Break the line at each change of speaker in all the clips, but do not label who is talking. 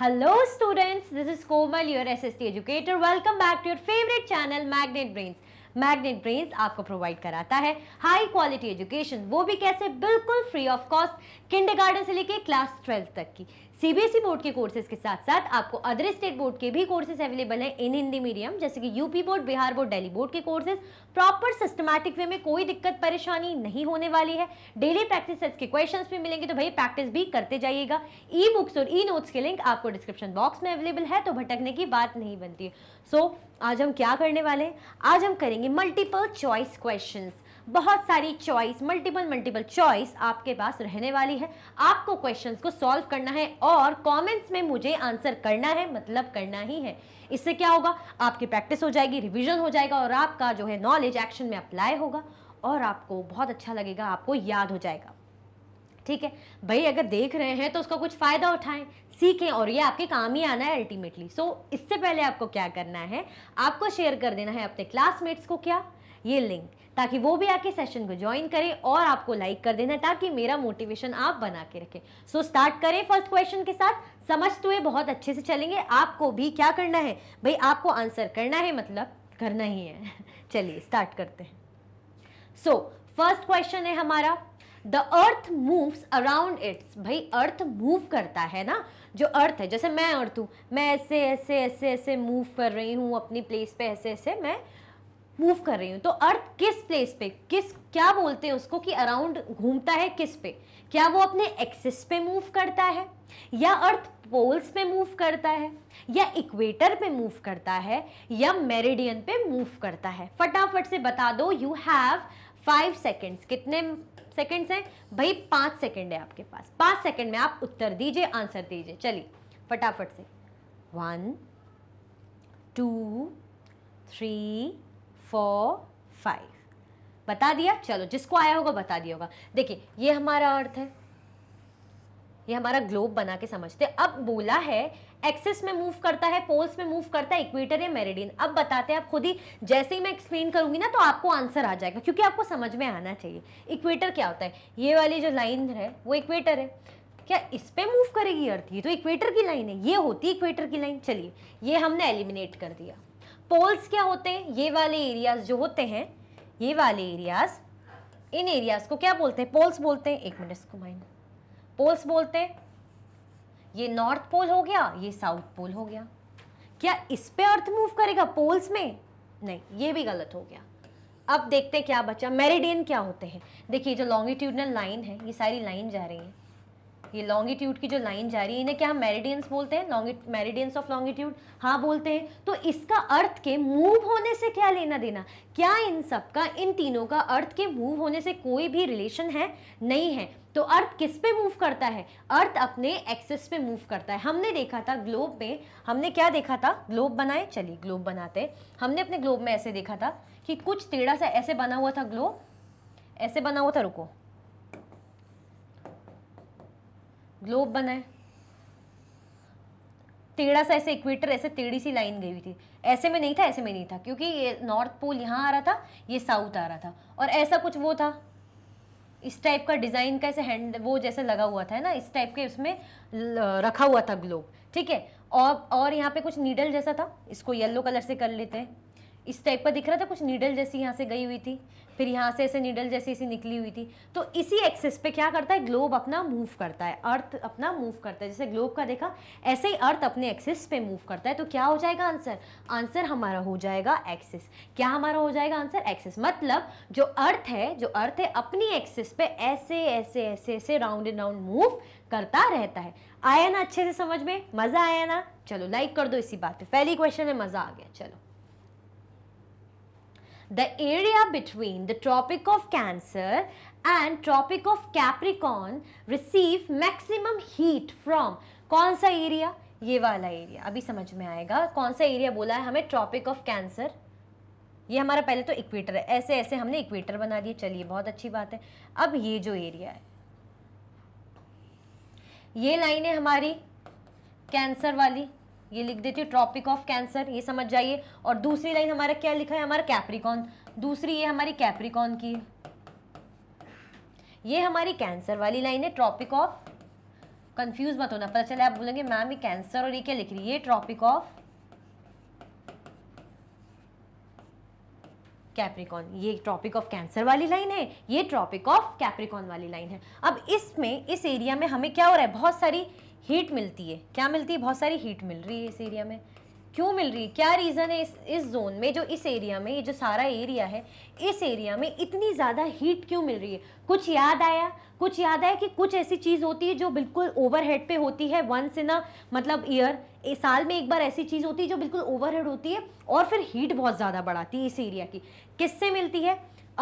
Hello students this is Komal your T educator welcome back to your favourite channel magnet brains magnet brains आपको provide कराता है high quality education वो भी कैसे बिल्कुल फ्री ऑफ कॉस्ट गार्डन से लेके क्लास ट्वेल्थ तक की सीबीएसई बोर्ड e के कोर्सेज के साथ साथ आपको अदर स्टेट बोर्ड के भी कोर्सेज अवेलेबल हैं इन हिंदी मीडियम जैसे कि UP board Bihar board Delhi board के कोर्सेज प्रॉपर सिस्टमैटिक वे में कोई दिक्कत परेशानी नहीं होने वाली है डेली प्रैक्टिस के क्वेश्चन भी मिलेंगे तो भाई प्रैक्टिस भी करते जाइएगा ई बुक्स और ई नोट्स के लिंक आपको डिस्क्रिप्शन बॉक्स में अवेलेबल है तो भटकने की बात नहीं बनती है सो so, आज हम क्या करने वाले हैं आज हम करेंगे मल्टीपल चॉइस क्वेश्चंस बहुत सारी चॉइस मल्टीपल मल्टीपल चॉइस आपके पास रहने वाली है आपको क्वेश्चन को सॉल्व करना है और कॉमेंट्स में मुझे आंसर करना है मतलब करना ही है इससे क्या होगा आपकी प्रैक्टिस हो जाएगी रिविजन हो जाएगा और आपका जो है नॉलेज एक्शन में अप्लाई होगा और आपको बहुत अच्छा लगेगा आपको याद हो जाएगा ठीक है भाई अगर देख रहे हैं तो उसका कुछ फ़ायदा उठाएं सीखें और ये आपके काम ही आना है अल्टीमेटली सो so, इससे पहले आपको क्या करना है आपको शेयर कर देना है अपने क्लासमेट्स को क्या ये लिंक ताकि वो भी आके सेशन को ज्वाइन करें और आपको लाइक कर देना ताकि मेरा मोटिवेशन आप बना के रखें सो so, स्टार्ट करें फर्स्ट क्वेश्चन के साथ समझते हुए बहुत अच्छे से चलेंगे आपको भी क्या करना है भाई आपको आंसर करना है मतलब करना ही है चलिए स्टार्ट करते हैं सो फर्स्ट क्वेश्चन है हमारा the earth moves around it's भाई अर्थ मूव करता है ना जो अर्थ है जैसे मैं अर्थ हूँ मैं ऐसे ऐसे ऐसे ऐसे मूव कर रही हूँ अपनी प्लेस पे ऐसे ऐसे मैं मूव कर रही हूँ तो अर्थ किस प्लेस पे किस क्या बोलते हैं उसको कि अराउंड घूमता है किस पे क्या वो अपने एक्सिस पे मूव करता है या अर्थ पोल्स पे मूव करता है या इक्वेटर पे मूव करता है या मेरिडियन पे मूव करता है फटाफट से बता दो यू हैव फाइव सेकेंड्स कितने सेकेंड्स हैं भाई पाँच सेकेंड है आपके पास पाँच सेकेंड में आप उत्तर दीजिए आंसर दीजिए चलिए फटाफट से one two three four five बता दिया चलो जिसको आया होगा बता दिया होगा देखिए ये हमारा अर्थ है ये हमारा ग्लोब बना के समझते अब बोला है एक्सेस में मूव करता है पोल्स में मूव करता है इक्वेटर या मेरिडियन अब बताते हैं आप खुद ही जैसे ही मैं एक्सप्लेन करूंगी ना तो आपको आंसर आ जाएगा क्योंकि आपको समझ में आना चाहिए इक्वेटर क्या होता है ये वाली जो लाइन है वो इक्वेटर है क्या इस पर मूव करेगी अर्थ ये तो इक्वेटर की लाइन है ये होती है इक्वेटर की लाइन चलिए ये हमने एलिमिनेट कर दिया पोल्स क्या होते हैं ये वाले एरियाज जो होते हैं ये वाले एरियाज इन एरियाज को क्या बोलते हैं पोल्स बोलते हैं एक मिनट इसको माइंड पोल्स बोलते हैं ये नॉर्थ पोल हो गया ये साउथ पोल हो गया क्या इस पे अर्थ मूव करेगा पोल्स में नहीं ये भी गलत हो गया अब देखते हैं क्या बचा मेरिडियन क्या होते हैं देखिए जो लॉन्गिट्यूडनल लाइन है ये सारी लाइन जा रही है ये लॉन्गिट्यूड की जो लाइन जा रही है इन्हें क्या हम मेरिडियंस बोलते हैं मेरिडियंस ऑफ लॉन्गिट्यूड हाँ बोलते हैं तो इसका अर्थ के मूव होने से क्या लेना देना क्या इन सब का इन तीनों का अर्थ के मूव होने से कोई भी रिलेशन है नहीं है तो अर्थ किस पे मूव करता है अर्थ अपने एक्सेस पे मूव करता है हमने देखा था ग्लोब में हमने क्या देखा था ग्लोब बनाए चलिए ग्लोब बनाते हमने अपने ग्लोब में ऐसे देखा था कि कुछ टेढ़ा सा ऐसे बना हुआ था ग्लोब ऐसे बना हुआ था रुको ग्लोब बना है टेढ़ा सा ऐसे इक्वेटर ऐसे टेढ़ी सी लाइन गई हुई थी ऐसे में नहीं था ऐसे में नहीं था क्योंकि ये नॉर्थ पोल यहाँ आ रहा था ये साउथ आ रहा था और ऐसा कुछ वो था इस टाइप का डिज़ाइन का ऐसे हैंड वो जैसे लगा हुआ था है ना इस टाइप के उसमें रखा हुआ था ग्लोब ठीक है और और यहाँ पे कुछ नीडल जैसा था इसको येलो कलर से कर लेते हैं इस टाइप का दिख रहा था कुछ नीडल जैसी यहाँ से गई हुई थी फिर यहाँ से ऐसे निडल जैसी ऐसी निकली हुई थी तो इसी एक्सेस पे क्या करता है ग्लोब अपना मूव करता है अर्थ अपना मूव करता है जैसे ग्लोब का देखा ऐसे ही अर्थ अपने एक्सेस पे मूव करता है तो क्या हो जाएगा आंसर आंसर हमारा हो जाएगा एक्सेस क्या हमारा हो जाएगा आंसर एक्सेस मतलब जो अर्थ है जो अर्थ है अपनी एक्सेस पे ऐसे ऐसे ऐसे ऐसे राउंड एंड राउंड मूव करता रहता है आया ना अच्छे से समझ में मज़ा आया ना चलो लाइक कर दो इसी बात पे पहली क्वेश्चन में मज़ा आ गया चलो the area between the Tropic of Cancer and Tropic of Capricorn receive maximum heat from kaun sa area ye wala area abhi samajh mein aayega kaun sa area bola hai hame tropic of cancer ये हमारा पहले तो equator है ऐसे ऐसे हमने equator बना दिया चलिए बहुत अच्छी बात है अब ये जो एरिया है ये लाइन है हमारी कैंसर वाली ये लिख देती हूँ ट्रॉपिक ऑफ कैंसर ये समझ जाइए और दूसरी लाइन हमारा क्या लिखा है हमारा कैप्रिकॉन दूसरी ये हमारी कैप्रिकॉन की ये हमारी कैंसर वाली लाइन है ट्रॉपिक ऑफ कंफ्यूज मत होना पता चले आप बोलेंगे मैम ये कैंसर और ये क्या लिख रही है ये ट्रॉपिक ऑफ कैप्रिकॉन ये ट्रॉपिक ऑफ कैंसर वाली लाइन है ये ट्रॉपिक ऑफ कैप्रिकॉन वाली लाइन है अब इसमें इस एरिया में हमें क्या हो रहा है बहुत सारी हीट मिलती है क्या मिलती है बहुत सारी हीट मिल रही है इस एरिया में क्यों मिल रही है क्या रीज़न है इस इस जोन में जो इस एरिया में ये जो सारा एरिया है इस एरिया में इतनी ज़्यादा हीट क्यों मिल रही है कुछ याद आया कुछ याद आया कि कुछ ऐसी चीज़ होती है जो बिल्कुल ओवरहेड पे होती है वंस इन अ मतलब ईयर साल में एक बार ऐसी चीज़ होती है जो बिल्कुल ओवरहेड होती है और फिर हीट बहुत ज़्यादा बढ़ाती है इस एरिया की किससे मिलती है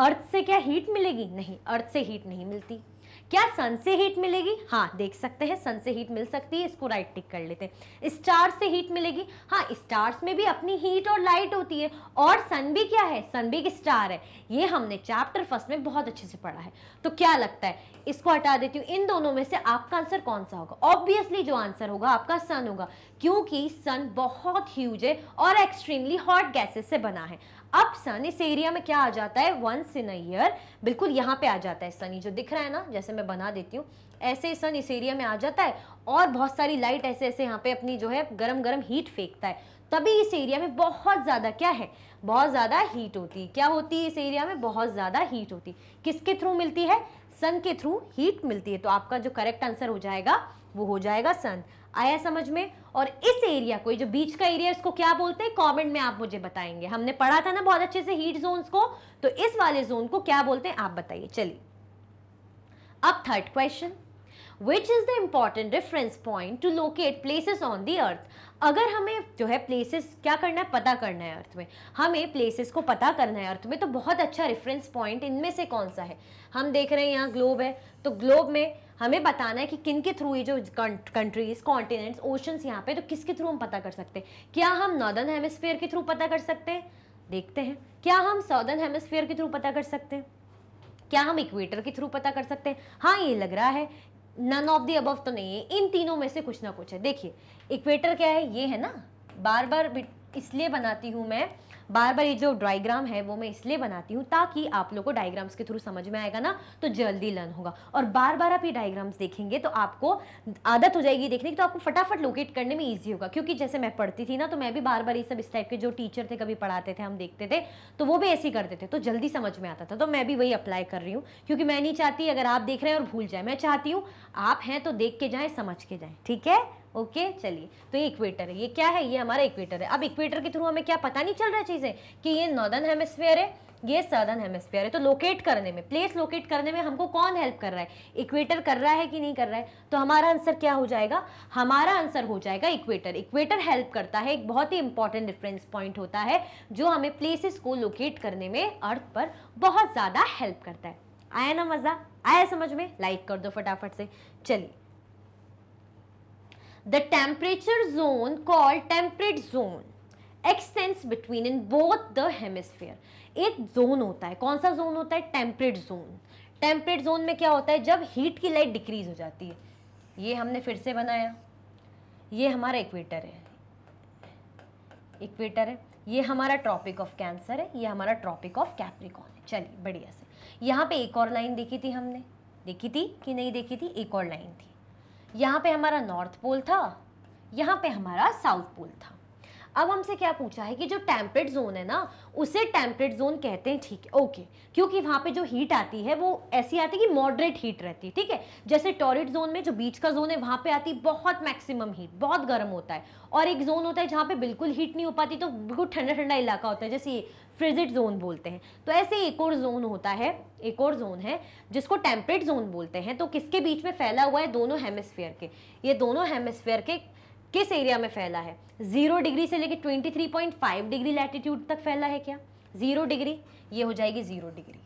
अर्थ से क्या हीट मिलेगी नहीं अर्थ से हीट नहीं मिलती क्या सन से हीट मिलेगी हाँ देख सकते हैं सन से हीट मिल सकती है इसको राइट टिक कर लेते हैं स्टार से हीट मिलेगी हाँ स्टार्स में भी अपनी हीट और लाइट होती है और सन भी क्या है सन भी एक स्टार है ये हमने चैप्टर फर्स्ट में बहुत अच्छे से पढ़ा है तो क्या लगता है इसको हटा देती हूँ इन दोनों में से आपका आंसर कौन सा होगा ऑब्वियसली जो आंसर होगा आपका सन होगा क्योंकि सन बहुत ह्यूज है और एक्सट्रीमली हॉट गैसेस से बना है अब सन इस एरिया में क्या आ जाता है वंस इन अयर बिल्कुल यहाँ पे आ जाता है सन जो दिख रहा है ना जैसे मैं बना देती हूँ ऐसे सन इस एरिया में आ जाता है और बहुत सारी लाइट ऐसे ऐसे यहाँ पे अपनी जो है गर्म गर्म हीट फेंकता है तभी इस एरिया में बहुत ज़्यादा क्या है बहुत ज़्यादा हीट होती है क्या होती है इस एरिया में बहुत ज़्यादा हीट होती किसके थ्रू मिलती है सन के थ्रू हीट मिलती है तो आपका जो करेक्ट आंसर हो जाएगा वो हो जाएगा सन आया समझ में और इस एरिया को जो बीच का एरिया इसको क्या बोलते हैं कमेंट में आप मुझे बताएंगे हमने पढ़ा था ना बहुत अच्छे से हीट जोन को तो इस वाले जोन को क्या बोलते हैं आप बताइए चलिए अब third question which is the important reference point to locate places on the earth अगर हमें जो है प्लेसेस क्या करना है पता करना है अर्थ में हमें प्लेसेस को पता करना है अर्थ में तो बहुत अच्छा रेफरेंस पॉइंट इनमें से कौन सा है हम देख रहे हैं यहाँ ग्लोब है तो ग्लोब में हमें बताना है कि किन के थ्रू ये जो कंट्रीज कॉन्टिनेंट्स ओशंस यहाँ पे तो किसके थ्रू हम पता कर सकते हैं क्या हम नॉर्दर्न हेमस्फेयर के थ्रू पता कर सकते हैं देखते हैं क्या हम सदर्न हेमस्फेयर के थ्रू पता कर सकते हैं क्या हम इक्वेटर के थ्रू पता कर सकते हैं हाँ ये लग रहा है नन ऑफ दी अबव तो नहीं है इन तीनों में से कुछ ना कुछ है देखिए इक्वेटर क्या है ये है ना बार बार इसलिए बनाती हूँ मैं बार बार ये जो डायग्राम है वो मैं इसलिए बनाती हूँ ताकि आप लोग को डायग्राम्स के थ्रू समझ में आएगा ना तो जल्दी लर्न होगा और बार बार आप ये डायग्राम्स देखेंगे तो आपको आदत हो जाएगी देखने की तो आपको फटाफट लोकेट करने में ईजी होगा क्योंकि जैसे मैं पढ़ती थी ना तो मैं भी बार बार ये सब इस टाइप के जो टीचर थे कभी पढ़ाते थे हम देखते थे तो वो भी ऐसे ही करते थे तो जल्दी समझ में आता था तो मैं भी वही अप्लाई कर रही हूँ क्योंकि मैं नहीं चाहती अगर आप देख रहे हैं और भूल जाए मैं चाहती हूँ आप हैं तो देख के जाएँ समझ के जाएँ ठीक है ओके चलिए तो ये इक्वेटर है ये क्या है ये हमारा इक्वेटर है अब इक्वेटर के थ्रू हमें क्या पता नहीं चल रहा चीज़ें कि ये नॉर्दर्न हेमस्फेयर है ये सर्दर्न हेमस्फेयर है तो लोकेट करने में प्लेस लोकेट करने में हमको कौन हेल्प कर रहा है इक्वेटर कर रहा है कि नहीं कर रहा है तो हमारा आंसर क्या हो जाएगा हमारा आंसर हो जाएगा इक्वेटर इक्वेटर हेल्प करता है एक बहुत ही इंपॉर्टेंट डिफरेंस पॉइंट होता है जो हमें प्लेसेस को लोकेट करने में अर्थ पर बहुत ज़्यादा हेल्प करता है आया ना मज़ा आया समझ में लाइक कर दो फटाफट से चलिए The temperature zone called temperate zone extends between in both the hemisphere. एक जोन होता है कौन सा जोन होता है टेम्परेट जोन टेम्परेट जोन में क्या होता है जब हीट की लाइट डिक्रीज हो जाती है ये हमने फिर से बनाया ये हमारा इक्वेटर है इक्वेटर है ये हमारा ट्रॉपिक ऑफ कैंसर है ये हमारा ट्रॉपिक ऑफ कैप्रिकॉन है चलिए बढ़िया से यहाँ पे एक और लाइन देखी थी हमने देखी थी कि नहीं देखी थी एक और लाइन थी यहाँ पे हमारा नॉर्थ पोल था यहाँ पे हमारा साउथ पोल था अब हमसे क्या पूछा है कि जो टेम्परेट जोन है ना उसे टेम्परेट जोन कहते हैं ठीक है ओके क्योंकि वहाँ पे जो हीट आती है वो ऐसी आती है कि मॉडरेट हीट रहती है ठीक है जैसे टॉरिट जोन में जो बीच का जोन है वहाँ पे आती बहुत मैक्सिमम हीट बहुत गर्म होता है और एक जोन होता है जहाँ पे बिल्कुल हीट नहीं हो पाती तो बिल्कुल ठंडा ठंडा इलाका होता है जैसे फ्रिजिट जोन बोलते हैं तो ऐसे एक और जोन होता है एक और जोन है जिसको टेम्परेट जोन बोलते हैं तो किसके बीच में फैला हुआ है दोनों हेमिसफेयर के ये दोनों हेमिसफेयर के किस एरिया में फैला है जीरो डिग्री से लेकर twenty three point five degree latitude तक फैला है क्या जीरो डिग्री ये हो जाएगी जीरो डिग्री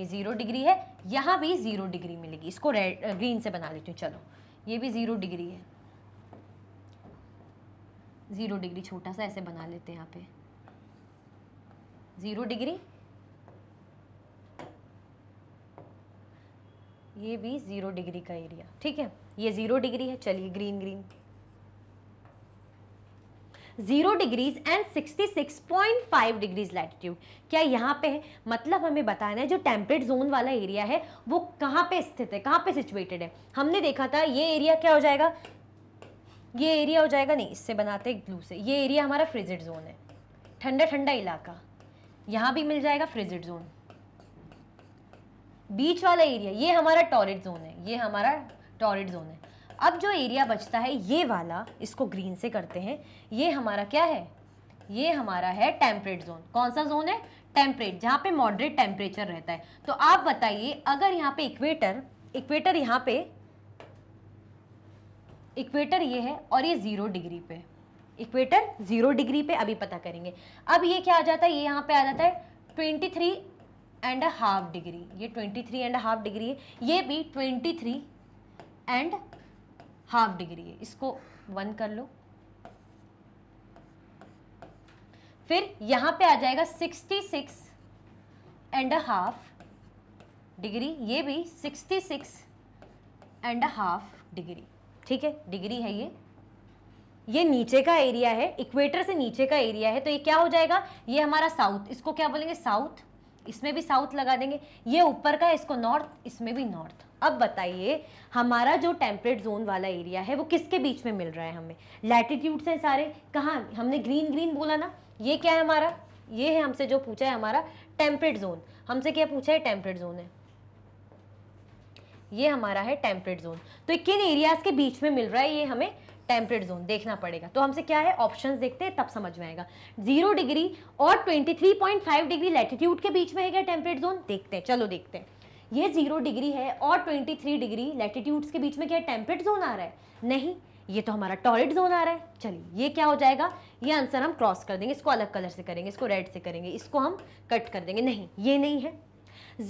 ये जीरो डिग्री है यहाँ भी जीरो डिग्री मिलेगी इसको रेड ग्रीन से बना लेती हूँ चलो ये भी जीरो डिग्री है जीरो डिग्री छोटा सा ऐसे बना लेते हैं यहाँ पे ज़ीरो डिग्री ये भी ज़ीरो डिग्री का एरिया ठीक है ये ज़ीरो डिग्री है चलिए green green zero degrees and sixty six point five degrees latitude क्या यहाँ पे है मतलब हमें बताना है जो टेम्परेट जोन वाला एरिया है वो कहाँ पे स्थित है कहाँ पे सिचुएटेड है हमने देखा था ये एरिया क्या हो जाएगा ये एरिया हो जाएगा नहीं इससे बनाते ग्लू से ये एरिया हमारा फ्रिजिड जोन है ठंडा ठंडा इलाका यहां भी मिल जाएगा फ्रिजिड जोन बीच वाला एरिया ये हमारा टॉरिड जोन है ये हमारा टॉरिड जोन है अब जो एरिया बचता है ये वाला इसको ग्रीन से करते हैं ये हमारा क्या है ये हमारा है टेम्परेट जोन कौन सा जोन है टेम्परेट जहाँ पे मॉडरेट टेम्परेचर रहता है तो आप बताइए अगर यहाँ पे इक्वेटर इक्वेटर यहाँ पे इक्वेटर ये है और ये ज़ीरो डिग्री पे इक्वेटर जीरो डिग्री पे अभी पता करेंगे अब ये क्या आ जाता है ये यहाँ पे आ जाता है twenty three and half degree ये twenty three and half degree है ये भी twenty three and half degree है इसको वन कर लो फिर यहाँ पे आ जाएगा sixty six and half degree ये भी sixty six and half degree ठीक है डिग्री है ये ये नीचे का एरिया है इक्वेटर से नीचे का एरिया है तो ये क्या हो जाएगा ये हमारा साउथ इसको क्या बोलेंगे साउथ इसमें भी साउथ लगा देंगे ये ऊपर का है इसको नॉर्थ इसमें भी नॉर्थ अब बताइए हमारा जो टेम्परेट जोन वाला एरिया है वो किसके बीच में मिल रहा है हमें लैटिट्यूड्स हैं सारे कहाँ हमने ग्रीन ग्रीन बोला ना ये क्या है हमारा ये है हमसे जो पूछा है हमारा टेम्परेट जोन हमसे क्या पूछा है टेम्परेट जोन है ये हमारा है टेम्परेट जोन तो किन एरियाज के बीच में मिल रहा है ये हमें टेम्परेट जोन देखना पड़ेगा तो हमसे क्या है ऑप्शन देखते हैं तब समझ में आएगा जीरो डिग्री और 23.5 डिग्री लैटिट्यूड के बीच में है क्या टेम्परेट जोन देखते हैं चलो देखते हैं ये जीरो डिग्री है और 23 डिग्री लैटिट्यूड्स के बीच में क्या टेम्परेट जोन आ रहा है नहीं ये तो हमारा टॉयलेट जोन आ रहा है चलिए ये क्या हो जाएगा ये आंसर हम क्रॉस कर देंगे इसको अलग कलर से करेंगे इसको रेड से करेंगे इसको हम कट कर देंगे नहीं ये नहीं है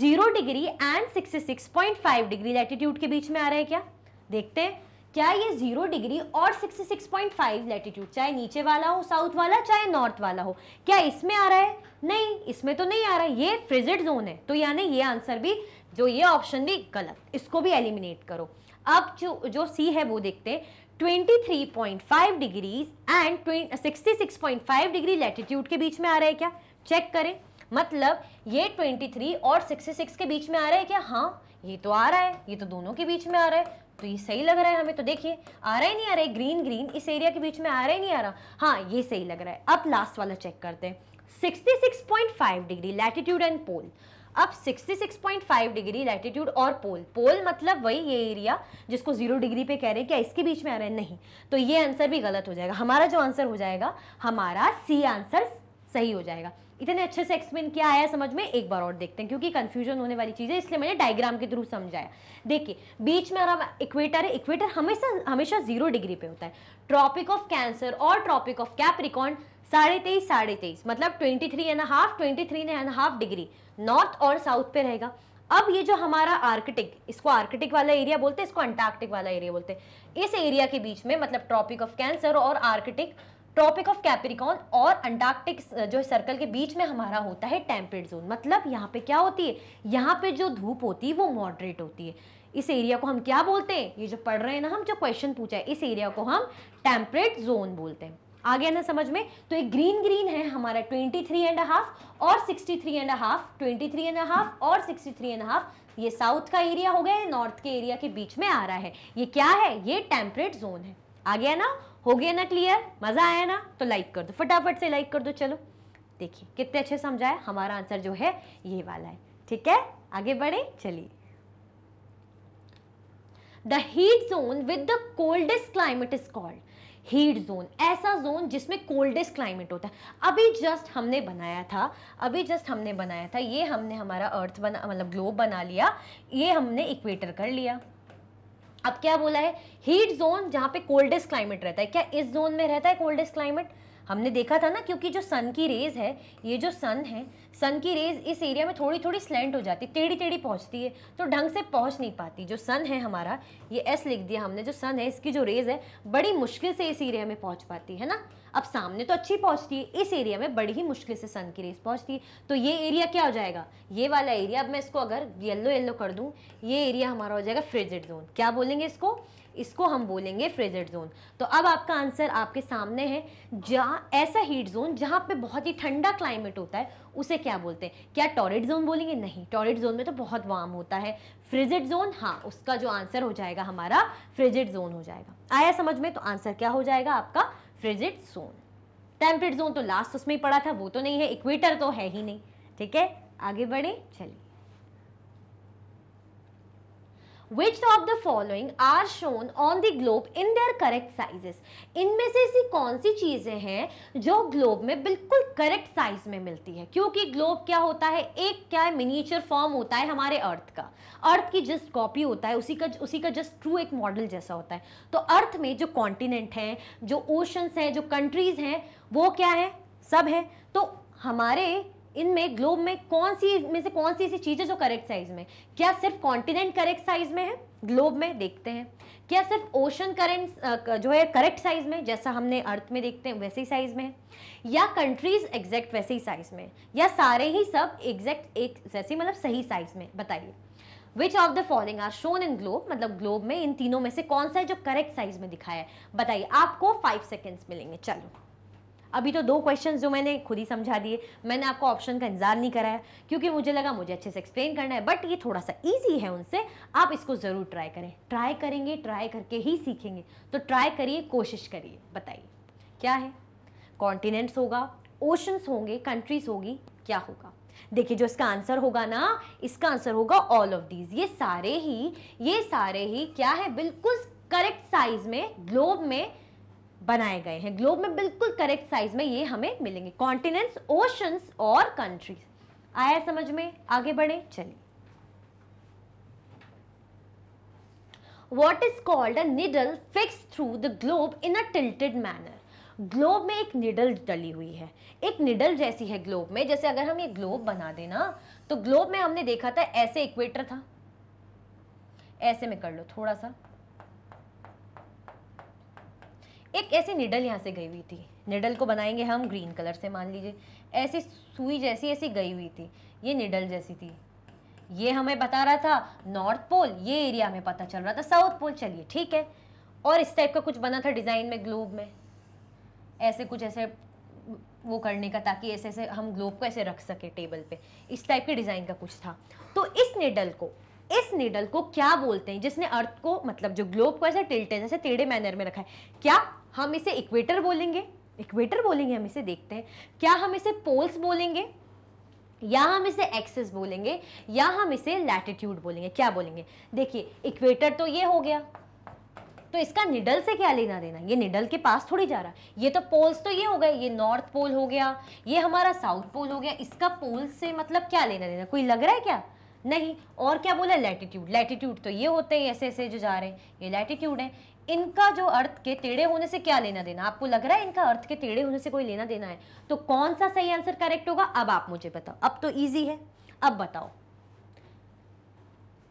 zero degree and five degree latitude के बीच में आ रहा है क्या देखते हैं क्या ये जीरो डिग्री और 66.5 लेटीट्यूड चाहे नीचे वाला हो साउथ वाला चाहे नॉर्थ वाला हो क्या इसमें आ रहा है नहीं इसमें तो नहीं आ रहा है ये फ्रिजिड जोन है तो यानी ये आंसर भी जो ये ऑप्शन भी गलत इसको भी एलिमिनेट करो अब जो जो सी है वो देखते हैं 23.5 डिग्रीज एंड 66.5 डिग्री लैटिट्यूड के बीच में आ रहा है क्या चेक करें मतलब ये 23 और 66 के बीच में आ रहा है क्या हाँ ये तो आ रहा है ये तो दोनों के बीच में आ रहा है तो ये सही लग रहा है हमें तो देखिए आ रहा ही नहीं आ रहा है ग्रीन ग्रीन इस एरिया के बीच में आ रहा ही नहीं आ रहा हाँ ये सही लग रहा है अब लास्ट वाला चेक करते हैं 66.5 डिग्री लैटिट्यूड एंड पोल अब 66.5 डिग्री लैटिट्यूड और पोल पोल मतलब वही ये एरिया जिसको जीरो डिग्री पे कह रहे हैं क्या इसके बीच में आ रहा है नहीं तो ये आंसर भी गलत हो जाएगा हमारा जो आंसर हो जाएगा हमारा सी आंसर सही हो जाएगा इतने अच्छे से एक्सप्लेन किया आया समझ में एक बार और देखते हैं क्योंकि कंफ्यूजन होने वाली चीज़ है इसलिए मैंने डायग्राम के थ्रू समझाया देखिए बीच में हमारा इक्वेटर है इक्वेटर हमेशा हमेशा जीरो डिग्री पे होता है ट्रॉपिक ऑफ कैंसर और ट्रॉपिक ऑफ कैप्रिकॉन साढ़े तेईस साढ़े तेईस मतलब twenty three and half twenty three and half degree north और साउथ पे रहेगा अब ये जो हमारा आर्कटिक इसको आर्कटिक वाला एरिया बोलते हैं इसको अंटार्कटिक वाला एरिया बोलते हैं इस एरिया के बीच में मतलब ट्रॉपिक ऑफ कैंसर और आर्कटिक ट्रॉपिक ऑफ कैप्रिकॉन और अंटार्कटिक uh, जो सर्कल के बीच में हमारा होता है टेम्परेट जोन मतलब यहाँ पे क्या होती है यहाँ पे जो धूप होती है वो मॉडरेट होती है इस एरिया को हम क्या बोलते हैं ये जो पढ़ रहे हैं ना हम जो क्वेश्चन पूछा है इस एरिया को हम टेम्परेट जोन बोलते हैं आ गया ना समझ में तो एक ग्रीन ग्रीन है हमारा ट्वेंटी थ्री एंड हाफ और sixty three and half twenty three and half और सिक्सटी थ्री एंड हाफ ये साउथ का एरिया हो गया नॉर्थ के एरिया के बीच में आ रहा है ये क्या है ये टेम्परेट जोन है आ गया ना हो गया ना क्लियर मज़ा आया ना तो लाइक कर दो फटाफट से लाइक कर दो चलो देखिए कितने अच्छे समझाए हमारा आंसर जो है ये वाला है ठीक है आगे बढ़े चलिए the heat zone with the coldest climate is called heat zone ऐसा जोन जिसमें कोल्डेस्ट क्लाइमेट होता है अभी जस्ट हमने बनाया था अभी जस्ट हमने बनाया था ये हमने हमारा अर्थ बना मतलब ग्लोब बना लिया ये हमने इक्वेटर कर लिया अब क्या बोला है हीट जोन जहां पे कोल्डेस्ट क्लाइमेट रहता है क्या इस जोन में रहता है कोल्डेस्ट क्लाइमेट हमने देखा था ना क्योंकि जो सन की रेज़ है ये जो सन है सन की रेज़ इस एरिया में थोड़ी थोड़ी स्लेंट हो जाती है टेढ़ी टेढ़ी पहुँचती है तो ढंग से पहुँच नहीं पाती जो सन है हमारा ये एस लिख दिया हमने जो सन है इसकी जो रेज़ है बड़ी मुश्किल से इस एरिया में पहुँच पाती है ना अब सामने तो अच्छी पहुँचती है इस एरिया में बड़ी ही मुश्किल से सन की रेज़ पहुँचती है तो ये एरिया क्या हो जाएगा ये वाला एरिया अब मैं इसको अगर येल्लो येल्लो कर दूँ ये एरिया हमारा हो जाएगा फ्रिजिड जोन क्या बोलेंगे इसको इसको हम बोलेंगे फ्रिजिड जोन तो अब आपका आंसर आपके सामने है जहाँ ऐसा हीट जोन जहाँ पे बहुत ही ठंडा क्लाइमेट होता है उसे क्या बोलते हैं क्या टॉरिड जोन बोलेंगे नहीं टॉरिड जोन में तो बहुत वार्म होता है फ्रिजिड जोन हाँ उसका जो आंसर हो जाएगा हमारा फ्रिजिड जोन हो जाएगा आया समझ में तो आंसर क्या हो जाएगा आपका फ्रिजिड जोन टेम्परेट जोन तो लास्ट उसमें ही पड़ा था वो तो नहीं है इक्वेटर तो है ही नहीं ठीक है आगे बढ़े चलिए Which of the following are shown on the globe in their correct sizes? इनमें से ऐसी कौन सी चीज़ें हैं जो ग्लोब में बिल्कुल करेक्ट साइज में मिलती है क्योंकि ग्लोब क्या होता है एक क्या मिनिएचर फॉर्म होता है हमारे अर्थ का अर्थ की जस्ट कॉपी होता है उसी का उसी का जस्ट ट्रू एक मॉडल जैसा होता है तो अर्थ में जो कॉन्टिनेंट हैं जो ओशंस हैं जो कंट्रीज़ हैं वो क्या है सब है तो हमारे इनमें ग्लोब में कौन सी में से कौन सी ऐसी चीज़ें जो करेक्ट साइज में क्या सिर्फ कॉन्टिनेंट करेक्ट साइज में है ग्लोब में देखते हैं क्या सिर्फ ओशन करेंट जो है करेक्ट साइज में जैसा हमने अर्थ में देखते हैं वैसे ही साइज में या कंट्रीज एग्जैक्ट वैसे ही साइज में या सारे ही सब एग्जैक्ट एक जैसे मतलब सही साइज में बताइए which of the following are shown in globe मतलब ग्लोब में इन तीनों में से कौन सा है जो करेक्ट साइज में दिखाया है बताइए आपको फाइव सेकेंड्स मिलेंगे चलो अभी तो दो क्वेश्चन जो मैंने खुद ही समझा दिए मैंने आपको ऑप्शन का इंतजार नहीं कराया क्योंकि मुझे लगा मुझे अच्छे से एक्सप्लेन करना है बट ये थोड़ा सा ईजी है उनसे आप इसको ज़रूर ट्राई करें ट्राई करेंगे ट्राई करके ही सीखेंगे तो ट्राई करिए कोशिश करिए बताइए क्या है कॉन्टिनेंट्स होगा ओशंस होंगे कंट्रीज होगी क्या होगा देखिए जो इसका आंसर होगा ना इसका आंसर होगा ऑल ऑफ दीज ये सारे ही ये सारे ही क्या है बिल्कुल करेक्ट साइज में ग्लोब में बनाए गए हैं ग्लोब में बिल्कुल करेक्ट साइज में ये हमें मिलेंगे कॉन्टिनेंट्स ओशंस और कंट्रीज आया समझ में आगे बढ़े चलिए what is called a needle fix through the globe in a tilted manner globe में एक निडल डली हुई है एक निडल जैसी है ग्लोब में जैसे अगर हम ये ग्लोब बना देना तो ग्लोब में हमने देखा था ऐसे इक्वेटर था ऐसे में कर लो थोड़ा सा एक ऐसी निडल यहाँ से गई हुई थी निडल को बनाएंगे हम ग्रीन कलर से मान लीजिए ऐसी सुई जैसी ऐसी गई हुई थी ये निडल जैसी थी ये हमें बता रहा था नॉर्थ पोल ये एरिया हमें पता चल रहा था साउथ पोल चलिए ठीक है और इस टाइप का कुछ बना था डिज़ाइन में ग्लोब में ऐसे कुछ ऐसे वो करने का ताकि ऐसे ऐसे हम ग्लोब को ऐसे रख सके टेबल पे इस टाइप के डिज़ाइन का कुछ था तो इस निडल को इस निडल को क्या बोलते हैं जिसने अर्थ को मतलब जो ग्लोब को ऐसे टिल्टे जैसे टेढ़े मैनर में रखा है क्या हम इसे इक्वेटर बोलेंगे इक्वेटर बोलेंगे हम इसे देखते हैं क्या हम इसे पोल्स बोलेंगे या हम इसे एक्सेस बोलेंगे या हम इसे लैटिट्यूड बोलेंगे क्या बोलेंगे देखिए इक्वेटर तो ये हो गया तो इसका निडल से क्या लेना देना ये निडल के पास थोड़ी जा रहा है ये तो पोल्स तो ये हो गए ये नॉर्थ पोल हो गया ये हमारा साउथ पोल हो गया इसका पोल से मतलब क्या लेना देना कोई लग रहा है क्या नहीं और क्या बोला लैटिट्यूड लैटिट्यूड तो ये होते हैं ऐसे ऐसे जो जा रहे हैं ये लैटिट्यूड है इनका जो अर्थ के टेढ़े होने से क्या लेना देना आपको लग रहा है इनका अर्थ के टेढ़े होने से कोई लेना देना है तो कौन सा सही आंसर करेक्ट होगा अब आप मुझे बताओ अब तो ईजी है अब बताओ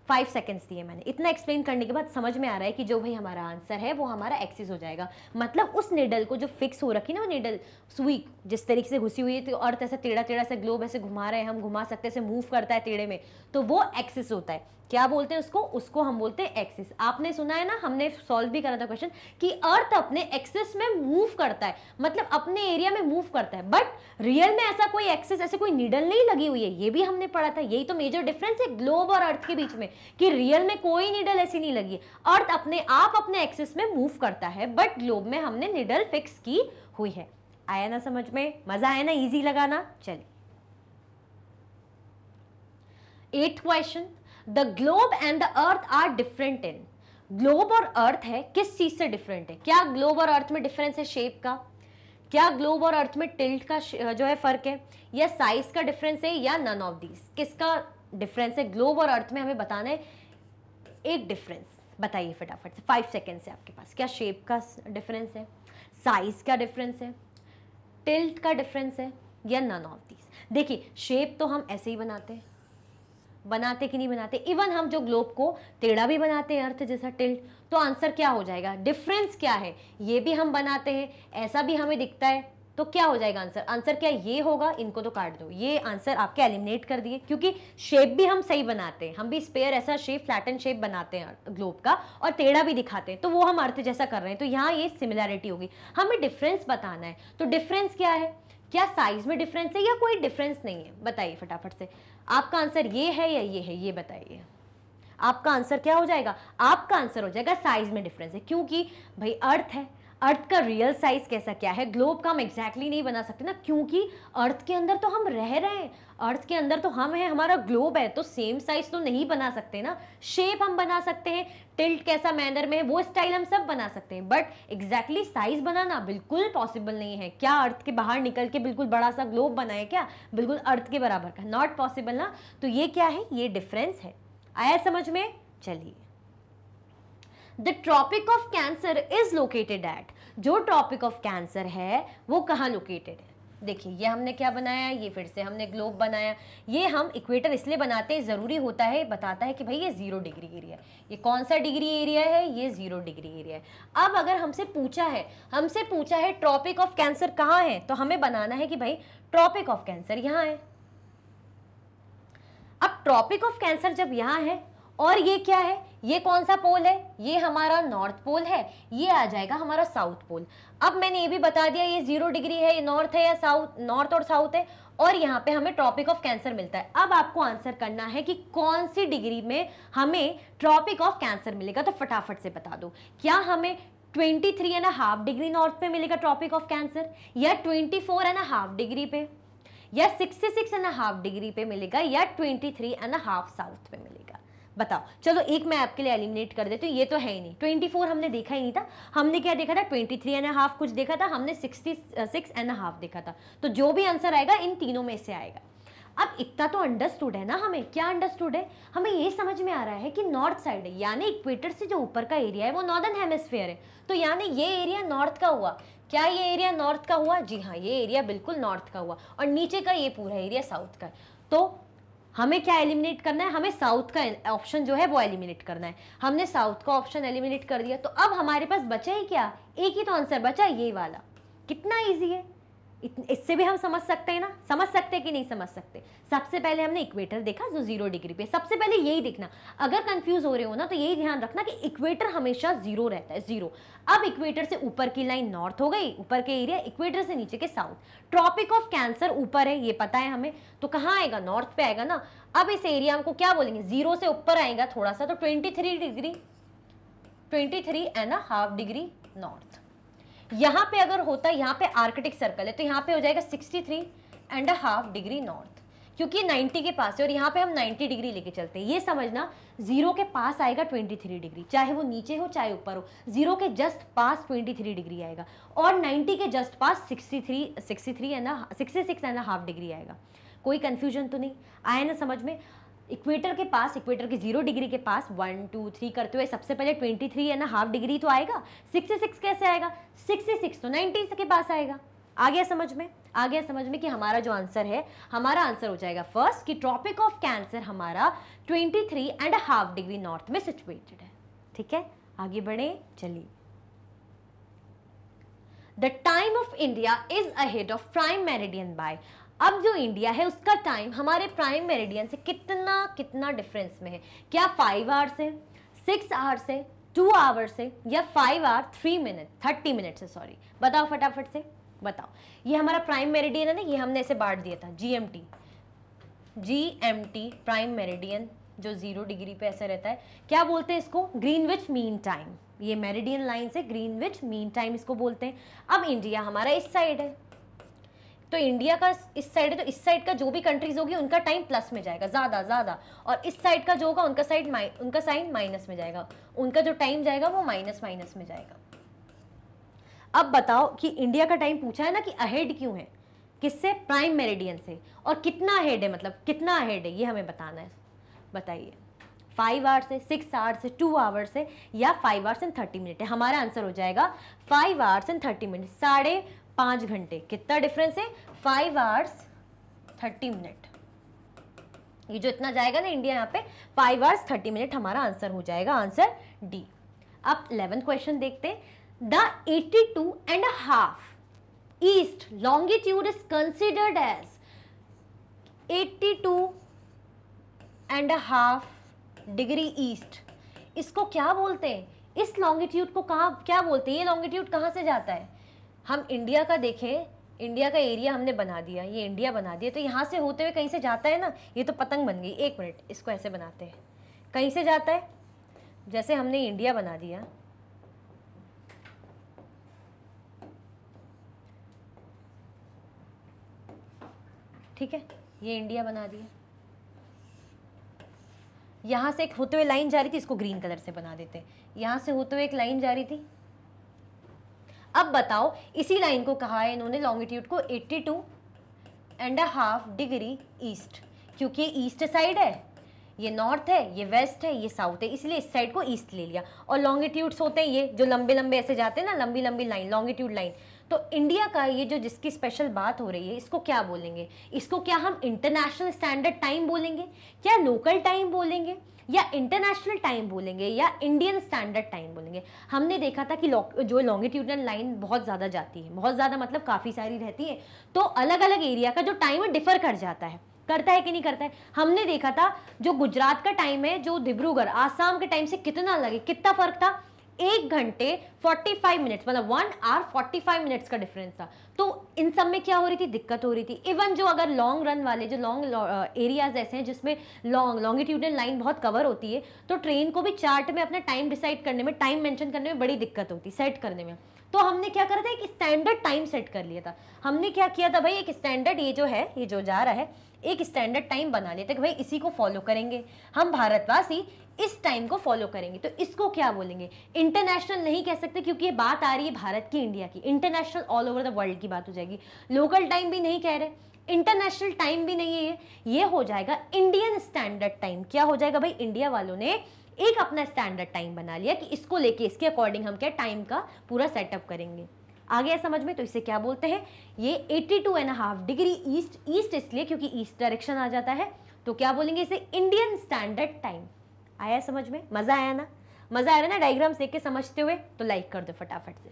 फाइव सेकेंड्स दिए मैंने इतना एक्सप्लेन करने के बाद समझ में आ रहा है कि जो भाई हमारा आंसर है वो हमारा एक्सिस हो जाएगा मतलब उस निडल को जो फिक्स हो रखी ना वो निडल सुई जिस तरीके से घुसी हुई है तो अर्थ ऐसा टेढ़ा टेढ़ा सा ग्लोब ऐसे घुमा रहे हैं हम घुमा सकते हैं ऐसे मूव करता है टेढ़े में तो वो एक्सिस होता है क्या बोलते हैं उसको उसको हम बोलते हैं एक्सिस आपने सुना है ना हमने सॉल्व भी करा था क्वेश्चन कि अर्थ अपने एक्सिस में मूव करता है मतलब अपने एरिया में मूव करता है बट रियल में ऐसा कोई एक्सिस ऐसे कोई नीडल नहीं लगी हुई है ये भी हमने पढ़ा था यही तो मेजर डिफरेंस है ग्लोब और अर्थ के बीच में कि रियल में कोई नीडल ऐसी नहीं लगी है अर्थ अपने आप अपने एक्सिस में मूव करता है बट ग्लोब में हमने नीडल फिक्स की हुई है आया ना समझ में मजा आया ना ईजी लगाना चलिए eight question the globe and the earth are different in globe और अर्थ है किस चीज़ से डिफरेंट है क्या ग्लोब और अर्थ में डिफरेंस है शेप का क्या ग्लोब और अर्थ में टिल्ट का जो है फ़र्क है या साइज का डिफरेंस है या नन ऑफ दीज किसका डिफरेंस है ग्लोब और अर्थ में हमें बताना है एक डिफरेंस बताइए फटाफट से फाइव सेकेंड्स है आपके पास क्या शेप का डिफरेंस है साइज का डिफरेंस है टिल्ट का डिफरेंस है या नन ऑफ दीज देखिए शेप तो हम ऐसे ही बनाते हैं बनाते कि नहीं बनाते इवन हम जो ग्लोब को टेढ़ा भी बनाते हैं अर्थ जैसा टिल्ट तो आंसर क्या हो जाएगा डिफरेंस क्या है ये भी हम बनाते हैं ऐसा भी हमें दिखता है तो क्या हो जाएगा आंसर आंसर क्या ये होगा इनको तो काट दो ये आंसर आपके एलिमिनेट कर दिए क्योंकि शेप भी हम सही बनाते हैं हम भी स्पेयर ऐसा शेप एंड शेप बनाते हैं ग्लोब का और टेढ़ा भी दिखाते हैं तो वो हम अर्थ जैसा कर रहे हैं तो यहाँ ये सिमिलैरिटी होगी हमें डिफरेंस बताना है तो डिफरेंस क्या है क्या साइज में डिफरेंस है या कोई डिफरेंस नहीं है बताइए फटाफट से आपका आंसर ये है या ये है ये बताइए आपका आंसर क्या हो जाएगा आपका आंसर हो जाएगा साइज में डिफरेंस है क्योंकि भाई अर्थ है अर्थ का रियल साइज कैसा क्या है ग्लोब का हम एग्जैक्टली exactly नहीं बना सकते ना क्योंकि अर्थ के अंदर तो हम रह रहे हैं अर्थ के अंदर तो हम हैं हमारा ग्लोब है तो सेम साइज तो नहीं बना सकते ना शेप हम बना सकते हैं टिल्ट कैसा मैनर में है वो स्टाइल हम सब बना सकते हैं बट एग्जैक्टली साइज बनाना बिल्कुल पॉसिबल नहीं है क्या अर्थ के बाहर निकल के बिल्कुल बड़ा सा ग्लोब बनाए क्या बिल्कुल अर्थ के बराबर का नॉट पॉसिबल ना तो ये क्या है ये डिफरेंस है आया समझ में चलिए the tropic of cancer is located at जो टॉपिक ऑफ कैंसर है वो कहाँ लोकेटेड है देखिए ये हमने क्या बनाया ये फिर से हमने ग्लोब बनाया ये हम इक्वेटर इसलिए बनाते हैं ज़रूरी होता है बताता है कि भाई ये ज़ीरो डिग्री एरिया है ये कौन सा डिग्री एरिया है ये ज़ीरो डिग्री एरिया है अब अगर हमसे पूछा है हमसे पूछा है ट्रॉपिक ऑफ कैंसर कहाँ है तो हमें बनाना है कि भाई ट्रॉपिक ऑफ कैंसर यहाँ है अब ट्रॉपिक ऑफ कैंसर जब यहाँ है और ये क्या है ये कौन सा पोल है ये हमारा नॉर्थ पोल है ये आ जाएगा हमारा साउथ पोल अब मैंने ये भी बता दिया ये जीरो डिग्री है ये नॉर्थ है या साउथ नॉर्थ और साउथ है और यहाँ पे हमें ट्रॉपिक ऑफ कैंसर मिलता है अब आपको आंसर करना है कि कौन सी डिग्री में हमें ट्रॉपिक ऑफ कैंसर मिलेगा तो फटाफट से बता दो क्या हमें twenty three and half degree north पे मिलेगा ट्रॉपिक ऑफ कैंसर या twenty four and half degree पे या sixty six and half degree पे मिलेगा या twenty three and half south पे मिलेगा बताओ चलो एक मैं आपके लिए एलिमिनेट कर देती हूँ ये तो है ही नहीं ट्वेंटी फोर हमने देखा ही नहीं था हमने क्या देखा था ट्वेंटी थ्री एंड हाफ कुछ देखा था हमने सिक्सटी सिक्स एंड हाफ देखा था तो जो भी आंसर आएगा इन तीनों में से आएगा अब इतना तो अंडरस्टूड है ना हमें क्या अंडरस्टूड है हमें ये समझ में आ रहा है कि नॉर्थ साइड है यानी इक्वेटर से जो ऊपर का एरिया है वो नॉर्दर्न हेमस्फेयर है तो यानी ये एरिया नॉर्थ का हुआ क्या ये एरिया नॉर्थ का हुआ जी हाँ ये एरिया बिल्कुल नॉर्थ का हुआ और नीचे का ये पूरा एरिया साउथ का है तो हमें क्या एलिमिनेट करना है हमें साउथ का ऑप्शन जो है वो एलिमिनेट करना है हमने साउथ का ऑप्शन एलिमिनेट कर दिया तो अब हमारे पास बचा ही क्या एक ही तो आंसर बचा ये वाला कितना ईजी है इससे भी हम समझ सकते हैं ना समझ सकते हैं कि नहीं समझ सकते सबसे पहले हमने इक्वेटर देखा जो जीरो डिग्री पे सबसे पहले यही देखना अगर कंफ्यूज हो रहे हो ना तो यही ध्यान रखना कि इक्वेटर हमेशा जीरो रहता है जीरो अब इक्वेटर से ऊपर की लाइन नॉर्थ हो गई ऊपर के एरिया इक्वेटर से नीचे के साउथ ट्रॉपिक ऑफ कैंसर ऊपर है ये पता है हमें तो कहाँ आएगा नॉर्थ पे आएगा ना अब इस एरिया हमको क्या बोलेंगे जीरो से ऊपर आएगा थोड़ा सा तो twenty degree twenty and half degree north यहाँ पे अगर होता यहाँ पे आर्कटिक सर्कल है तो यहाँ पे हो जाएगा sixty three and half degree north क्योंकि 90 के पास है और यहाँ पे हम 90 डिग्री लेके चलते हैं ये समझना जीरो के पास आएगा 23 डिग्री चाहे वो नीचे हो चाहे ऊपर हो जीरो के जस्ट पास 23 डिग्री आएगा और 90 के just pass 63 63 and sixty six and half degree आएगा कोई कन्फ्यूजन तो नहीं आया ना समझ में इक्वेटर के पास इक्वेटर के जीरो डिग्री के पास वन टू थ्री करते हुए सबसे पहले ट्वेंटी थ्री है ना हाफ डिग्री तो आएगा सिक्स से सिक्स कैसे आएगा सिक्स से सिक्स तो नाइन्टी के पास आएगा आ गया समझ में आ गया समझ में कि हमारा जो आंसर है हमारा आंसर हो जाएगा फर्स्ट कि ट्रॉपिक ऑफ कैंसर हमारा twenty three and half degree north में सिचुएटेड है ठीक है आगे बढ़े चलिए the time of India is ahead of prime meridian by अब जो इंडिया है उसका टाइम हमारे प्राइम मेरिडियन से कितना कितना डिफरेंस में है क्या फाइव आवर्स है सिक्स आवर्स है टू आवर्स है या five hour three minute thirty minute से सॉरी बताओ फटाफट से बताओ ये हमारा प्राइम मेरिडियन है ना ये हमने ऐसे बांट दिया था G M T G M T prime meridian जो जीरो डिग्री पे ऐसा रहता है क्या बोलते हैं इसको ग्रीन विच मीन टाइम ये मेरिडियन लाइन से ग्रीन विच मीन टाइम इसको बोलते हैं अब इंडिया हमारा इस साइड है तो इंडिया का इस साइड है तो इस साइड का जो भी कंट्रीज होगी उनका टाइम प्लस में जाएगा ज़्यादा ज़्यादा और इस साइड का जो होगा उनका साइड उनका साइन माइनस में जाएगा उनका जो टाइम जाएगा वो माइनस माइनस में जाएगा अब बताओ कि इंडिया का टाइम पूछा है ना कि अहेड क्यों है किससे प्राइम मेरेडियन से और कितना अहेड है मतलब कितना अहेड है ये हमें बताना है बताइए फाइव आवर्स है सिक्स आवर्स है टू आवर्स है या five hours and thirty minute है हमारा आंसर हो जाएगा five hours and thirty minute साढ़े पांच घंटे कितना डिफरेंस है फाइव आवर्स थर्टी मिनट ये जो इतना जाएगा ना इंडिया यहाँ पे फाइव आवर्स थर्टी मिनट हमारा आंसर हो जाएगा आंसर डी अब इलेवेंथ क्वेश्चन देखते हैं the eighty two and half east longitude is considered as eighty two and half degree east इसको क्या बोलते हैं इस लॉन्गिट्यूड को कहा क्या बोलते हैं ये लॉन्गिट्यूड कहाँ से जाता है हम इंडिया का देखें इंडिया का एरिया हमने बना दिया ये इंडिया बना दिया तो यहाँ से होते हुए कहीं से जाता है ना ये तो पतंग बन गई एक मिनट इसको ऐसे बनाते हैं कहीं से जाता है जैसे हमने इंडिया बना दिया ठीक है ये इंडिया बना दिया यहाँ से एक होते हुए लाइन जा रही थी इसको ग्रीन कलर से बना देते हैं यहाँ से होते हुए एक लाइन जा रही थी अब बताओ इसी लाइन को कहा है इन्होंने लॉन्गिट्यूड को 82 two and a half degree east क्योंकि ईस्ट साइड है ये नॉर्थ है ये वेस्ट है ये साउथ है इसलिए इस साइड को ईस्ट ले लिया और लॉन्गिट्यूड्स होते हैं ये जो लंबे लंबे ऐसे जाते हैं ना लंबी लंबी लाइन लॉन्गिट्यूड लाइन तो इंडिया का ये जो जिसकी स्पेशल बात हो रही है इसको क्या बोलेंगे इसको क्या हम इंटरनेशनल स्टैंडर्ड टाइम बोलेंगे या लोकल टाइम बोलेंगे या इंटरनेशनल टाइम बोलेंगे या इंडियन स्टैंडर्ड टाइम बोलेंगे हमने देखा था कि जो लॉन्गिट्यूडनल लाइन बहुत ज़्यादा जाती है बहुत ज़्यादा मतलब काफ़ी सारी रहती है तो अलग अलग एरिया का जो टाइम है डिफर कर जाता है करता है कि नहीं करता है हमने देखा था जो गुजरात का टाइम है जो डिब्रूगढ़ आसाम के टाइम से कितना लगे कितना फ़र्क था एक घंटे 45 मिनट्स मतलब वन आवर 45 मिनट्स का डिफरेंस था तो इन सब में क्या हो रही थी दिक्कत हो रही थी इवन जो अगर लॉन्ग रन वाले जो लॉन्ग एरियाज uh, ऐसे हैं जिसमें लॉन्ग लॉन्गिट्यूडल लाइन बहुत कवर होती है तो ट्रेन को भी चार्ट में अपना टाइम डिसाइड करने में टाइम मैंशन करने में बड़ी दिक्कत होती सेट करने में तो हमने क्या करा था एक स्टैंडर्ड टाइम सेट कर लिया था हमने क्या किया था भाई एक स्टैंडर्ड ये जो है ये जो जा रहा है एक स्टैंडर्ड टाइम बना लिया था कि भाई इसी को फॉलो करेंगे हम भारतवासी इस टाइम को फॉलो करेंगे तो इसको क्या बोलेंगे इंटरनेशनल नहीं कह सकते क्योंकि ये बात आ रही है भारत की इंडिया की international all over the world की बात हो जाएगी लोकल टाइम भी नहीं कह रहे इंटरनेशनल टाइम भी नहीं है ये हो जाएगा इंडियन स्टैंडर्ड टाइम क्या हो जाएगा भाई इंडिया वालों ने एक अपना स्टैंडर्ड टाइम बना लिया कि इसको लेके इसके अकॉर्डिंग हम क्या टाइम का पूरा सेटअप करेंगे आ गया समझ में तो इसे क्या बोलते हैं ये eighty two and half degree east east इसलिए क्योंकि ईस्ट डायरेक्शन आ जाता है तो क्या बोलेंगे इसे इंडियन स्टैंडर्ड टाइम आया समझ में मज़ा आया ना मज़ा आ रहा ना डायग्राम देख के समझते हुए तो लाइक कर दो फटाफट से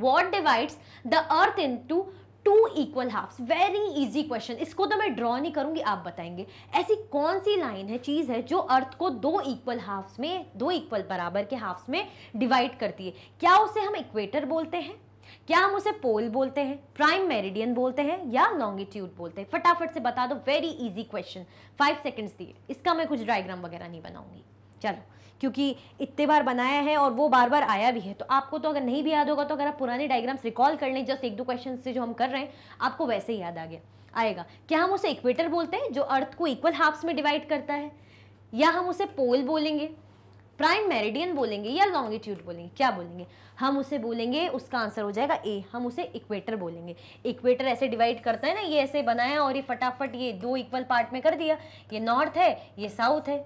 what divides the earth into two equal halves very easy question इसको तो मैं ड्रॉ नहीं करूंगी आप बताएंगे ऐसी कौन सी लाइन है चीज़ है जो अर्थ को दो इक्वल हाफ्स में दो इक्वल बराबर के हाफ्स में डिवाइड करती है क्या उसे हम इक्वेटर बोलते हैं क्या हम उसे पोल बोलते हैं प्राइम मेरिडियन बोलते हैं या लॉन्गिट्यूड बोलते हैं फटाफट से बता दो very easy question five seconds दिए इसका मैं कुछ डायग्राम वगैरह नहीं बनाऊंगी चलो क्योंकि इतने बार बनाया है और वो बार बार आया भी है तो आपको तो अगर नहीं भी याद होगा तो अगर आप पुराने डायग्राम्स रिकॉल कर लें जस्ट एक दो क्वेश्चन से जो हम कर रहे हैं आपको वैसे ही याद आ गया आएगा क्या हम उसे इक्वेटर बोलते हैं जो अर्थ को इक्वल हाफ्स में डिवाइड करता है या हम उसे पोल बोलेंगे प्राइम मेरिडियन बोलेंगे या लॉन्गिट्यूड बोलेंगे क्या बोलेंगे हम उसे बोलेंगे उसका आंसर हो जाएगा ए हम उसे इक्वेटर बोलेंगे इक्वेटर ऐसे डिवाइड करता है ना ये ऐसे बनाया और ये फटाफट ये दो इक्वल पार्ट में कर दिया ये नॉर्थ है ये साउथ है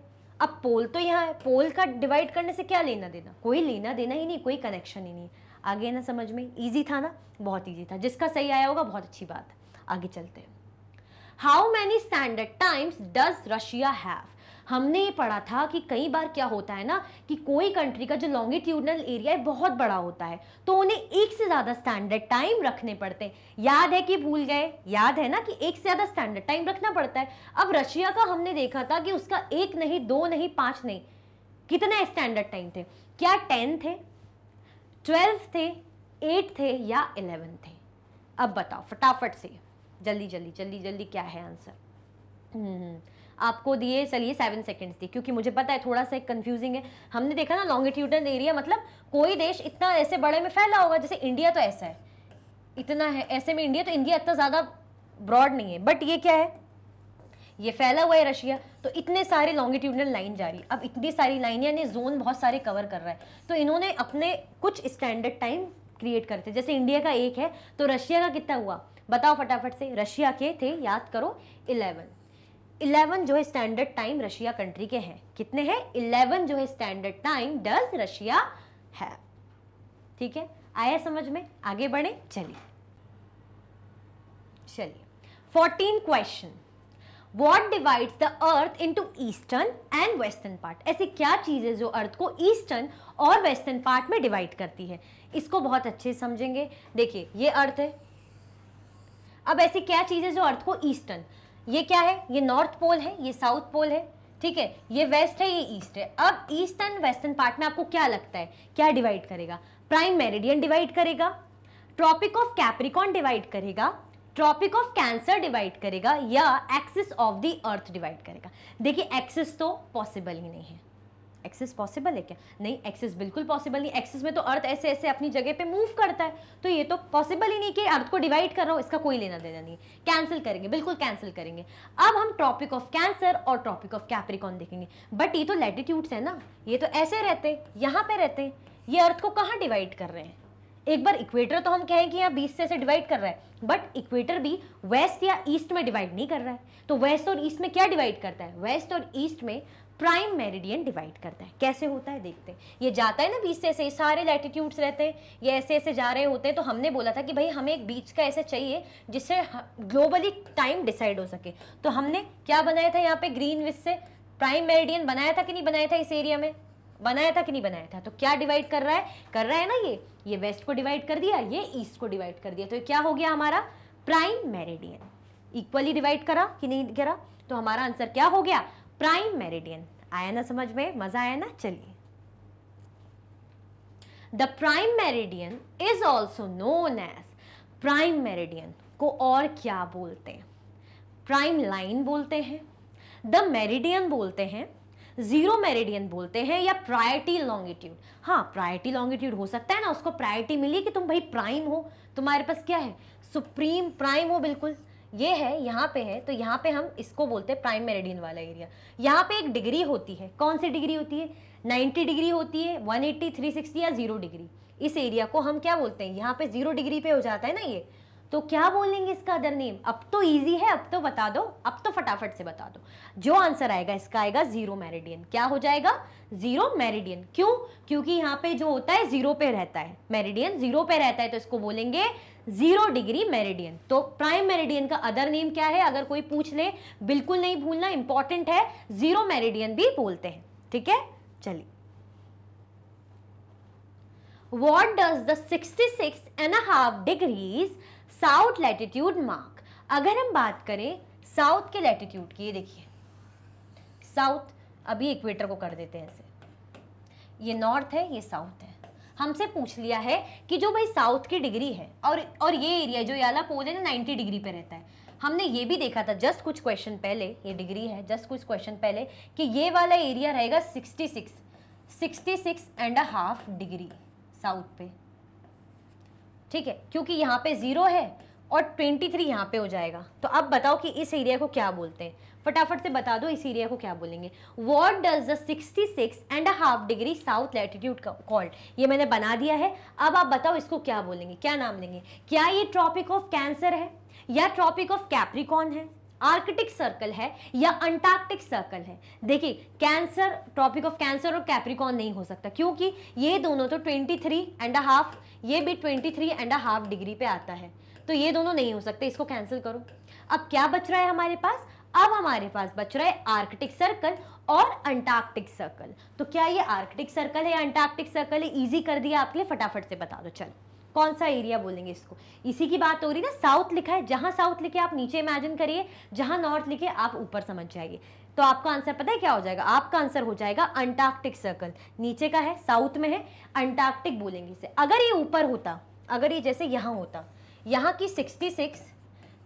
अब पोल तो यहाँ है पोल का डिवाइड करने से क्या लेना देना कोई लेना देना ही नहीं कोई कनेक्शन ही नहीं आगे ना समझ में ईजी था ना बहुत ईजी था जिसका सही आया होगा बहुत अच्छी बात आगे चलते हैं how many standard times does Russia have हमने ये पढ़ा था कि कई बार क्या होता है ना कि कोई कंट्री का जो लॉन्गिट्यूडनल एरिया है बहुत बड़ा होता है तो उन्हें एक से ज़्यादा स्टैंडर्ड टाइम रखने पड़ते हैं याद है कि भूल गए याद है ना कि एक से ज़्यादा स्टैंडर्ड टाइम रखना पड़ता है अब रशिया का हमने देखा था कि उसका एक नहीं दो नहीं पाँच नहीं कितने स्टैंडर्ड टाइम थे क्या टेन थे ट्वेल्व थे एट थे या इलेवन थे अब बताओ फटाफट से जल्दी जल्दी जल्दी जल्दी क्या है आंसर हम्म, हम्म। आपको दिए चलिए सेवन सेकेंड्स दिए क्योंकि मुझे पता है थोड़ा सा कन्फ्यूजिंग है हमने देखा ना लॉन्गिट्यूडल एरिया मतलब कोई देश इतना ऐसे बड़े में फैला होगा जैसे इंडिया तो ऐसा है इतना है ऐसे में इंडिया तो इंडिया इतना ज़्यादा ब्रॉड नहीं है बट ये क्या है ये फैला हुआ है रशिया तो इतने सारे लॉन्गिट्यूडल लाइन जा रही है अब इतनी सारी लाइन यानी जोन बहुत सारे कवर कर रहा है तो इन्होंने अपने कुछ स्टैंडर्ड टाइम क्रिएट करते जैसे इंडिया का एक है तो रशिया का कितना हुआ बताओ फटाफट से रशिया के थे याद करो इलेवन इलेवन जो है स्टैंडर्ड टाइम रशिया कंट्री के हैं कितने हैं इलेवन जो है स्टैंडर्ड टाइम डज रशिया है ठीक है आया समझ में आगे बढ़े चलिए चलिए fourteen question what divide the earth into eastern and western part ऐसी क्या चीज है जो अर्थ को ईस्टर्न और वेस्टर्न पार्ट में डिवाइड करती है इसको बहुत अच्छे से समझेंगे देखिए ये अर्थ है अब ऐसी क्या चीज है जो अर्थ को ईस्टर्न ये क्या है ये नॉर्थ पोल है ये साउथ पोल है ठीक है ये वेस्ट है ये ईस्ट है अब ईस्टर्न वेस्टर्न पार्ट में आपको क्या लगता है क्या डिवाइड करेगा प्राइम मेरिडियन डिवाइड करेगा ट्रॉपिक ऑफ कैप्रिकॉन डिवाइड करेगा ट्रॉपिक ऑफ कैंसर डिवाइड करेगा या axis of the earth divide करेगा देखिए एक्सिस तो पॉसिबल ही नहीं है एक्सेस पॉसिबल है क्या नहीं एक्सेस बिल्कुल पॉसिबल नहीं एक्सेस में तो अर्थ ऐसे ऐसे अपनी जगह पे मूव करता है तो ये तो पॉसिबल ही नहीं कि अर्थ को डिवाइड कर रहा हूँ इसका कोई लेना देना नहीं कैंसिल करेंगे बिल्कुल कैंसिल करेंगे अब हम ट्रॉपिक ऑफ कैंसर और ट्रॉपिक ऑफ कैप्रिकॉन देखेंगे बट ये तो लेटिट्यूड्स है ना ये तो ऐसे रहते यहाँ पे रहते ये अर्थ को कहाँ डिवाइड कर रहे हैं एक बार इक्वेटर तो हम कहें कि यहाँ बीस से ऐसे डिवाइड कर रहा है बट इक्वेटर भी वेस्ट या ईस्ट में डिवाइड नहीं कर रहा है तो वेस्ट और ईस्ट में क्या डिवाइड करता है वेस्ट और ईस्ट में प्राइम मेरिडियन डिवाइड करता है कैसे होता है देखते हैं ये जाता है ना बीच से ऐसे ये सारे लैटिट्यूड्स रहते हैं ये ऐसे ऐसे जा रहे होते हैं तो हमने बोला था कि भाई हमें एक बीच का ऐसे चाहिए जिससे ग्लोबली टाइम डिसाइड हो सके तो हमने क्या बनाया था यहाँ पे ग्रीन विस से प्राइम मेरिडियन बनाया था कि नहीं बनाया था इस एरिया में बनाया था कि नहीं बनाया था तो क्या डिवाइड कर रहा है कर रहा है ना ये ये वेस्ट को डिवाइड कर दिया ये ईस्ट को डिवाइड कर दिया तो ये क्या हो गया हमारा प्राइम मेरिडियन इक्वली डिवाइड करा कि नहीं करा तो हमारा आंसर क्या हो गया प्राइम मेरिडियन आया ना समझ में मजा आया ना चलिए the prime meridian is also known as prime meridian को और क्या बोलते हैं प्राइम लाइन बोलते हैं द मेरिडियन बोलते हैं जीरो मेरिडियन बोलते हैं या प्रायरिटी लॉन्गिट्यूड हाँ प्रायरिटी लॉन्गिट्यूड हो सकता है ना उसको प्रायरिटी मिली कि तुम भाई प्राइम हो तुम्हारे पास क्या है सुप्रीम प्राइम हो बिल्कुल ये है यहाँ पे है तो यहाँ पे हम इसको बोलते हैं प्राइम मेरेडियन वाला एरिया यहाँ पे एक डिग्री होती है कौन सी डिग्री होती है 90 डिग्री होती है 180, 360 या जीरो डिग्री इस एरिया को हम क्या बोलते हैं यहाँ पे जीरो डिग्री पे हो जाता है ना ये तो क्या बोलेंगे इसका अदर नेम अब तो इजी है अब तो बता दो अब तो फटाफट से बता दो जो आंसर आएगा इसका आएगा जीरो मेरिडियन क्या हो जाएगा जीरो मेरिडियन क्यों क्योंकि यहाँ पे जो होता है जीरो पे रहता है मेरिडियन जीरो पे रहता है तो इसको बोलेंगे जीरो डिग्री मेरिडियन तो प्राइम मेरिडियन का अदर नेम क्या है अगर कोई पूछ ले बिल्कुल नहीं भूलना इंपॉर्टेंट है जीरो मेरिडियन भी बोलते हैं ठीक है चलिए what does the sixty six and half degrees south latitude mark अगर हम बात करें साउथ के लैटिट्यूड की ये देखिए साउथ अभी इक्वेटर को कर देते हैं ऐसे ये नॉर्थ है ये साउथ है हमसे पूछ लिया है कि जो भाई साउथ की डिग्री है और और ये एरिया जो याला पोल है ना नाइन्टी डिग्री पे रहता है हमने ये भी देखा था जस्ट कुछ क्वेश्चन पहले ये डिग्री है जस्ट कुछ क्वेश्चन पहले कि ये वाला एरिया रहेगा sixty six sixty six and a half degree south पे ठीक है क्योंकि यहाँ पे ज़ीरो है और 23 थ्री यहाँ पे हो जाएगा तो अब बताओ कि इस एरिया को क्या बोलते हैं फटाफट से बता दो इस एरिया को क्या बोलेंगे what does the 66 and half degree south latitude called ये मैंने बना दिया है अब आप बताओ इसको क्या बोलेंगे क्या नाम लेंगे क्या ये ट्रॉपिक ऑफ कैंसर है या ट्रॉपिक ऑफ कैप्रिकॉन है आर्कटिक सर्कल है या अंटार्कटिक सर्कल है देखिए कैंसर टॉपिक ऑफ कैंसर और कैप्रिकॉन नहीं हो सकता क्योंकि ये दोनों तो 23 थ्री एंड हाफ ये भी 23 थ्री एंड हाफ डिग्री पे आता है तो ये दोनों नहीं हो सकते इसको कैंसिल करो अब क्या बच रहा है हमारे पास अब हमारे पास बच रहा है आर्कटिक सर्कल और अंटार्कटिक सर्कल तो क्या ये आर्कटिक सर्कल है या अंटार्कटिक सर्कल है ईजी कर दिया आपके लिए फटाफट से बता दो चलो कौन सा एरिया बोलेंगे इसको इसी की बात हो रही है ना साउथ लिखा है जहां साउथ लिखे आप नीचे इमेजिन करिए जहां नॉर्थ लिखे आप ऊपर समझ जाइए तो आपका आंसर पता है क्या हो जाएगा आपका आंसर हो जाएगा अंटार्कटिक सर्कल नीचे का है साउथ में है अंटार्कटिक बोलेंगे इसे अगर ये ऊपर होता अगर ये जैसे यहाँ होता यहाँ की sixty six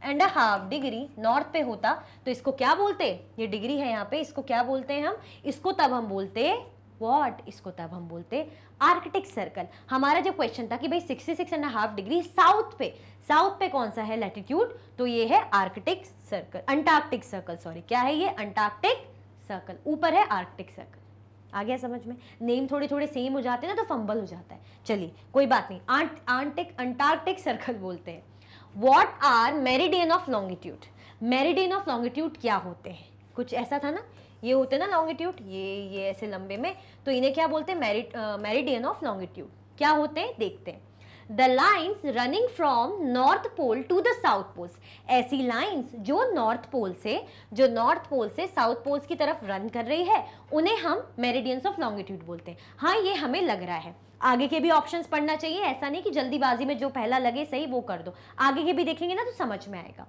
and half degree north पे होता तो इसको क्या बोलते ये डिग्री है यहाँ पे इसको क्या बोलते हैं हम इसको तब हम बोलते वॉट इसको तब हम बोलते आर्कटिक सर्कल हमारा जो क्वेश्चन था कि भाई sixty six and half degree south पे साउथ पे कौन सा है लैटिट्यूड तो ये है arctic circle antarctic circle sorry क्या है ये अंटार्कटिक सर्कल ऊपर है आर्कटिक सर्कल आ गया समझ में नेम थोड़े थोड़े सेम हो जाते हैं ना तो फंबल हो जाता है चलिए कोई बात नहीं आंट आंटिक अंटार्कटिक सर्कल बोलते हैं what are meridian of longitude meridian of longitude क्या होते हैं कुछ ऐसा था ना ये होते हैं ना लॉन्गिट्यूड ये ये ऐसे लंबे में तो इन्हें क्या बोलते हैं मेरिट मेरिडियन ऑफ लॉन्गिट्यूड क्या होते हैं देखते हैं the lines running from north pole to the south poles ऐसी लाइन्स जो नॉर्थ पोल से जो नॉर्थ पोल से साउथ पोल्स की तरफ रन कर रही है उन्हें हम मेरिडियंस ऑफ लॉन्गिट्यूड बोलते हैं हाँ ये हमें लग रहा है आगे के भी ऑप्शंस पढ़ना चाहिए ऐसा नहीं कि जल्दीबाजी में जो पहला लगे सही वो कर दो आगे के भी देखेंगे ना तो समझ में आएगा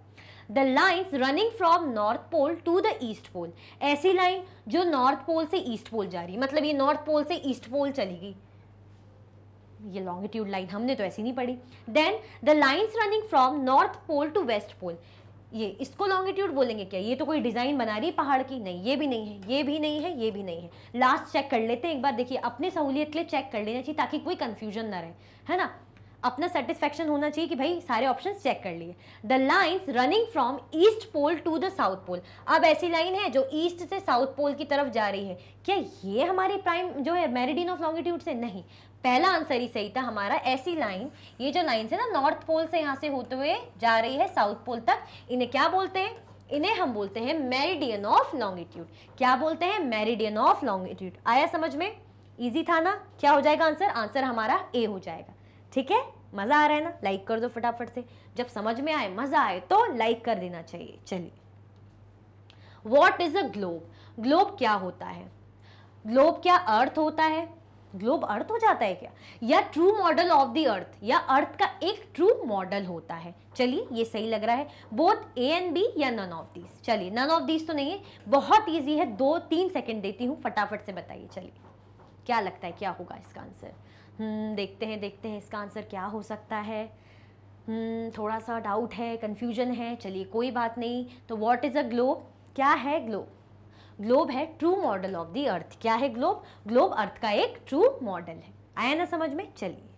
the lines running from north pole to the east pole ऐसी लाइन जो नॉर्थ पोल से ईस्ट पोल जा रही है मतलब ये नॉर्थ पोल से ईस्ट पोल चली गई ये लॉन्गिट्यूड लाइन हमने तो ऐसी नहीं पढ़ी then the lines running from north pole to west pole ये इसको लॉन्गिट्यूड बोलेंगे क्या ये तो कोई डिज़ाइन बना रही पहाड़ की नहीं ये भी नहीं है ये भी नहीं है ये भी नहीं है लास्ट चेक कर लेते हैं एक बार देखिए अपने सहूलियत के लिए चेक कर लेना चाहिए ताकि कोई कंफ्यूजन ना रहे है ना अपना सेटिस्फेक्शन होना चाहिए कि भाई सारे ऑप्शन चेक कर लिए the lines running from east pole to the south pole अब ऐसी लाइन है जो ईस्ट से साउथ पोल की तरफ जा रही है क्या ये हमारी प्राइम जो है मेरिडिन ऑफ लॉन्गिट्यूड से नहीं पहला आंसर ही सही था हमारा ऐसी लाइन ये जो लाइन है ना नॉर्थ पोल से यहाँ से होते हुए जा रही है साउथ पोल तक इन्हें क्या बोलते हैं इन्हें हम बोलते हैं मेरिडियन ऑफ लॉन्गिट्यूड क्या बोलते हैं मेरिडियन ऑफ लॉन्गिट्यूड आया समझ में इजी था ना क्या हो जाएगा आंसर आंसर हमारा ए हो जाएगा ठीक है मज़ा आ रहा है ना लाइक कर दो फटाफट से जब समझ में आए मज़ा आए तो लाइक कर देना चाहिए चलिए what is a globe globe क्या होता है ग्लोब क्या अर्थ होता है ग्लोब अर्थ हो जाता है क्या या true model of the earth या अर्थ का एक ट्रू मॉडल होता है चलिए ये सही लग रहा है बोथ ए एंड बी या नन ऑफ दीज चलिए नन ऑफ दीज तो नहीं है बहुत ईजी है दो तीन सेकेंड देती हूँ फटाफट से बताइए चलिए क्या लगता है क्या होगा इसका आंसर हम्म, देखते हैं देखते हैं इसका आंसर क्या हो सकता है हम्म, थोड़ा सा डाउट है कन्फ्यूजन है चलिए कोई बात नहीं तो वॉट इज़ अ ग्लोब क्या है ग्लोब ग्लोब है true model of the earth क्या है ग्लोब ग्लोब अर्थ का एक ट्रू मॉडल है आया ना समझ में चलिए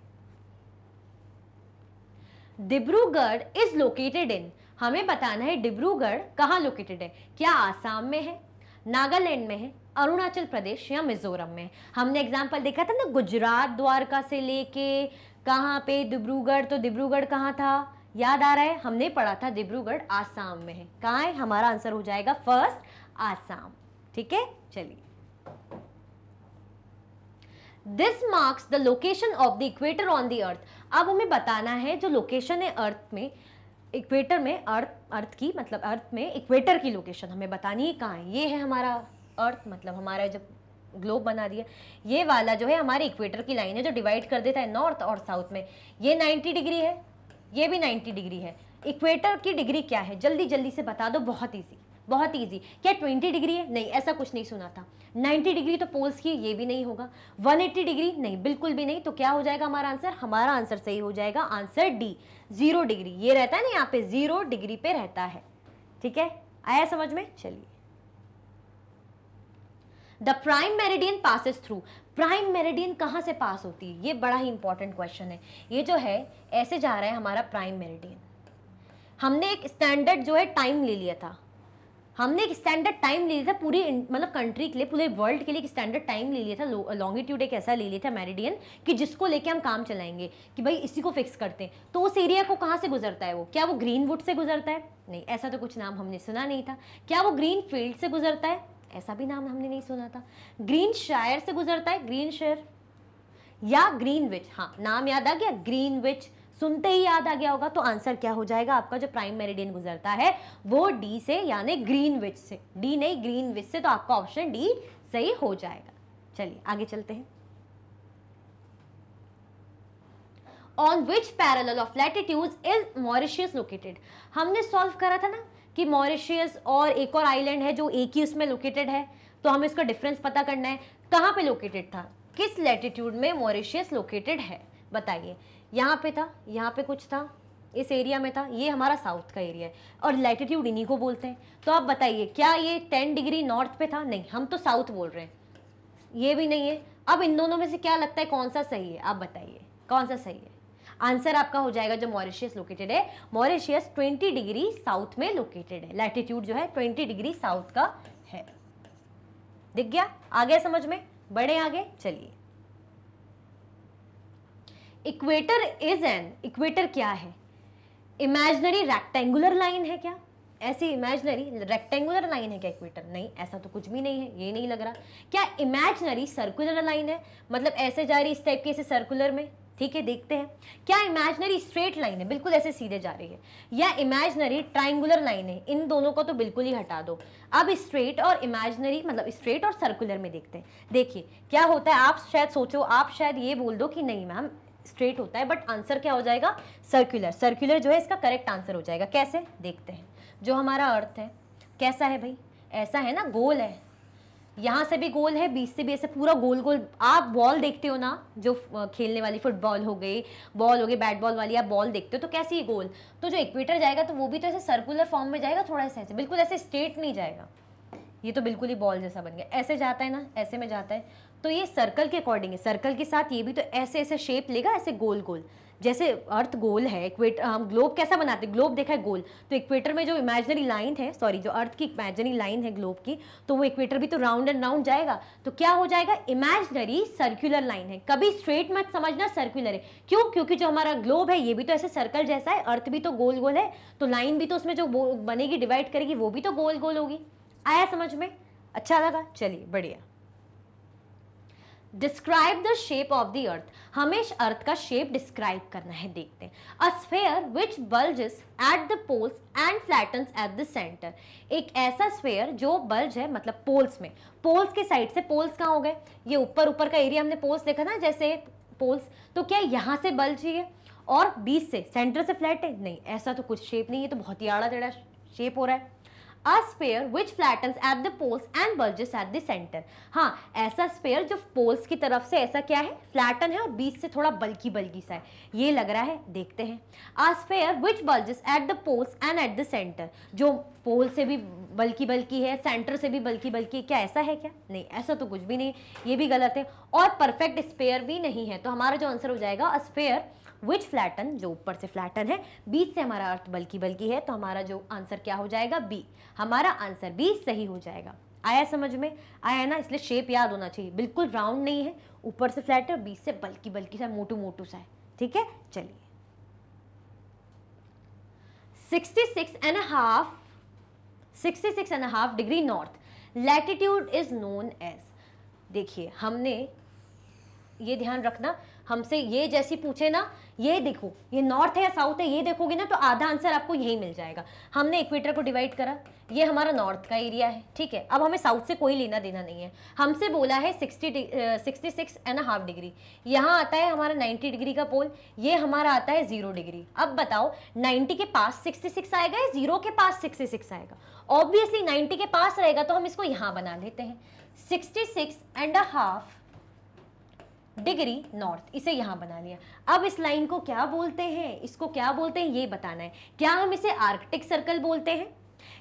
डिब्रूगढ़ इज लोकेटेड इन हमें बताना है डिब्रूगढ़ कहाँ लोकेटेड है क्या आसाम में है नागालैंड में है अरुणाचल प्रदेश या मिजोरम में हमने एग्जाम्पल देखा था ना गुजरात द्वारका से लेके कहाँ पे डिब्रूगढ़ तो डिब्रूगढ़ कहाँ था याद आ रहा है हमने पढ़ा था डिब्रूगढ़ आसाम में है कहाँ है हमारा आंसर हो जाएगा फर्स्ट आसाम ठीक है चलिए this marks the location of the equator on the earth अब हमें बताना है जो लोकेशन है अर्थ में इक्वेटर में अर्थ अर्थ की मतलब अर्थ में इक्वेटर की लोकेशन हमें बतानी है कहाँ है ये है हमारा अर्थ मतलब हमारा जब ग्लोब बना दिया ये वाला जो है हमारे इक्वेटर की लाइन है जो डिवाइड कर देता है नॉर्थ और साउथ में ये 90 डिग्री है ये भी 90 डिग्री है इक्वेटर की डिग्री क्या है जल्दी जल्दी से बता दो बहुत ईजी बहुत ईजी क्या ट्वेंटी डिग्री है नहीं ऐसा कुछ नहीं सुना था नाइन्टी डिग्री तो पोल्स की ये भी नहीं होगा वन एट्टी डिग्री नहीं बिल्कुल भी नहीं तो क्या हो जाएगा हमारा आंसर हमारा आंसर सही हो जाएगा आंसर डी जीरो डिग्री ये रहता है ना यहाँ पे जीरो डिग्री पे रहता है ठीक है आया समझ में चलिए the prime meridian passes through prime meridian कहाँ से पास होती है ये बड़ा ही इंपॉर्टेंट क्वेश्चन है ये जो है ऐसे जा रहा है हमारा प्राइम मेरिडियन हमने एक स्टैंडर्ड जो है टाइम ले लिया था हमने एक स्टैंडर्ड टाइम ले लिया था पूरी मतलब कंट्री के लिए पूरे वर्ल्ड के लिए एक स्टैंडर्ड टाइम ले लिया था लॉन्गिट्यूड एक ऐसा ले लिया था मेरिडियन कि जिसको लेके हम काम चलाएंगे कि भाई इसी को फिक्स करते हैं तो उस एरिया को कहाँ से गुजरता है वो क्या वो ग्रीन वुड से गुजरता है नहीं ऐसा तो कुछ नाम हमने सुना नहीं था क्या वो ग्रीन फील्ड से गुजरता है ऐसा भी नाम हमने नहीं सुना था ग्रीन शायर से गुजरता है ग्रीन शहर या ग्रीन विच हाँ नाम याद आ गया ग्रीन विच सुनते ही याद आ गया होगा तो आंसर क्या हो जाएगा आपका जो प्राइम मेरिडियन गुजरता है वो डी से यानी ग्रीन विच से डी नहीं ग्रीन विच से तो आपका ऑप्शन डी सही हो जाएगा चलिए आगे चलते हैं on which parallel of latitude is Mauritius located हमने सॉल्व करा था ना कि मॉरिशियस और एक और आइलैंड है जो एक ही उसमें लोकेटेड है तो हमें इसका डिफरेंस पता करना है कहाँ पे लोकेटेड था किस लेटीट्यूड में मॉरिशियस लोकेटेड है बताइए यहाँ पे था यहाँ पे कुछ था इस एरिया में था ये हमारा साउथ का एरिया है और लैटिट्यूड इन्हीं को बोलते हैं तो आप बताइए क्या ये टेन डिग्री नॉर्थ पे था नहीं हम तो साउथ बोल रहे हैं ये भी नहीं है अब इन दोनों में से क्या लगता है कौन सा सही है आप बताइए कौन सा सही है आंसर आपका हो जाएगा जो मॉरिशियस लोकेटेड है मॉरिशियस 20 डिग्री साउथ में लोकेटेड है लैटिट्यूड जो है 20 डिग्री साउथ का है दिख गया आ गया समझ में बड़े आगे चलिए इक्वेटर इज एन इक्वेटर क्या है इमेजनरी रेक्टेंगुलर लाइन है क्या ऐसी इमेजनरी रेक्टेंगुलर लाइन है क्या इक्वेटर नहीं ऐसा तो कुछ भी नहीं है ये नहीं लग रहा क्या इमेजनरी सर्कुलर लाइन है मतलब ऐसे जा रही इस टाइप की ऐसे सर्कुलर में ठीक है देखते हैं क्या इमेजनरी स्ट्रेट लाइन है बिल्कुल ऐसे सीधे जा रही है या इमेजनरी ट्राइंगुलर लाइन है इन दोनों को तो बिल्कुल ही हटा दो अब स्ट्रेट और इमेजनरी मतलब स्ट्रेट और सर्कुलर में देखते हैं देखिए क्या होता है आप शायद सोचो आप शायद ये बोल दो कि नहीं मैम स्ट्रेट होता है बट आंसर क्या हो जाएगा सर्कुलर सर्कुलर जो है इसका करेक्ट आंसर हो जाएगा कैसे देखते हैं जो हमारा अर्थ है कैसा है भाई ऐसा है ना गोल है यहाँ से भी गोल है बीच से भी ऐसे पूरा गोल गोल आप बॉल देखते हो ना जो खेलने वाली फुटबॉल हो गई बॉल हो गई बैट बॉल वाली आप बॉल देखते हो तो कैसी गोल तो जो इक्वेटर जाएगा तो वो भी तो ऐसे सर्कुलर फॉर्म में जाएगा थोड़ा ऐसे ऐसे बिल्कुल ऐसे स्ट्रेट नहीं जाएगा ये तो बिल्कुल ही बॉल जैसा बन गया ऐसे जाता है ना ऐसे में जाता है तो ये सर्कल के अकॉर्डिंग है सर्कल के साथ ये भी तो ऐसे ऐसे शेप लेगा ऐसे गोल गोल जैसे अर्थ गोल है इक्वेटर हम ग्लोब कैसा बनाते हैं ग्लोब देखा है गोल तो इक्वेटर में जो इमेजनरी लाइन है सॉरी जो अर्थ की इमेजनरी लाइन है ग्लोब की तो वो इक्वेटर भी तो राउंड एंड राउंड जाएगा तो क्या हो जाएगा इमेजनरी सर्कुलर लाइन है कभी स्ट्रेट मत समझना सर्कुलर है क्यों क्योंकि जो हमारा ग्लोब है ये भी तो ऐसे सर्कल जैसा है अर्थ भी तो गोल गोल है तो लाइन भी तो उसमें जो बनेगी डिवाइड करेगी वो भी तो गोल गोल होगी आया समझ में अच्छा लगा चलिए बढ़िया describe the shape of the earth हमें अर्थ का शेप डिस्क्राइब करना है देखते हैं a sphere which bulge at the poles and flattens at the center एक ऐसा स्फेयर जो बल्ज है मतलब पोल्स में पोल्स के साइड से पोल्स कहाँ हो गए ये ऊपर ऊपर का एरिया हमने पोल्स देखा ना जैसे पोल्स तो क्या यहाँ से बल्ज ही है और बीच से सेंटर से फ्लैट है नहीं ऐसा तो कुछ शेप नहीं है तो बहुत ही आड़ा टेढ़ा शेप हो रहा है a sphere which flattens at the poles and bulges at the center हाँ ऐसा स्पेयर जो पोल्स की तरफ से ऐसा क्या है फ्लैटन है और बीच से थोड़ा बल्कि बल्कि सा है ये लग रहा है देखते हैं a sphere which bulges at the poles and at the centre जो पोल से भी बल्कि बल्कि है सेंटर से भी बल्कि बल्कि क्या ऐसा है क्या नहीं ऐसा तो कुछ भी नहीं ये भी गलत है और परफेक्ट स्पेयर भी नहीं है तो हमारा जो आंसर हो जाएगा अ स्पेयर विच फ्लैटन जो ऊपर से फ्लैटन है बीच से हमारा अर्थ बल्कि बल्कि है तो हमारा जो आंसर क्या हो जाएगा बी हमारा आंसर बी सही हो जाएगा आया समझ में आया ना इसलिए शेप याद होना चाहिए बिल्कुल राउंड नहीं है ऊपर से फ्लैट है बीच से बल्कि बल्कि सा मोटू मोटू सा है ठीक है चलिए sixty six and half sixty six and half degree north latitude is known as देखिए हमने ये ध्यान रखना हमसे ये जैसी पूछे ना ये देखो ये नॉर्थ है या साउथ है ये देखोगे ना तो आधा आंसर आपको यही मिल जाएगा हमने इक्वेटर को डिवाइड करा ये हमारा नॉर्थ का एरिया है ठीक है अब हमें साउथ से कोई लेना देना नहीं है हमसे बोला है sixty sixty six and half degree यहाँ आता है हमारा नाइन्टी डिग्री का पोल ये हमारा आता है जीरो डिग्री अब बताओ नाइन्टी के पास सिक्सटी सिक्स आएगा या जीरो के पास सिक्सटी सिक्स आएगा ऑब्वियसली नाइन्टी के पास रहेगा तो हम इसको यहाँ बना लेते हैं sixty six and half degree north इसे यहाँ बना लिया अब इस लाइन को क्या बोलते हैं इसको क्या बोलते हैं ये बताना है क्या हम इसे आर्कटिक सर्कल बोलते हैं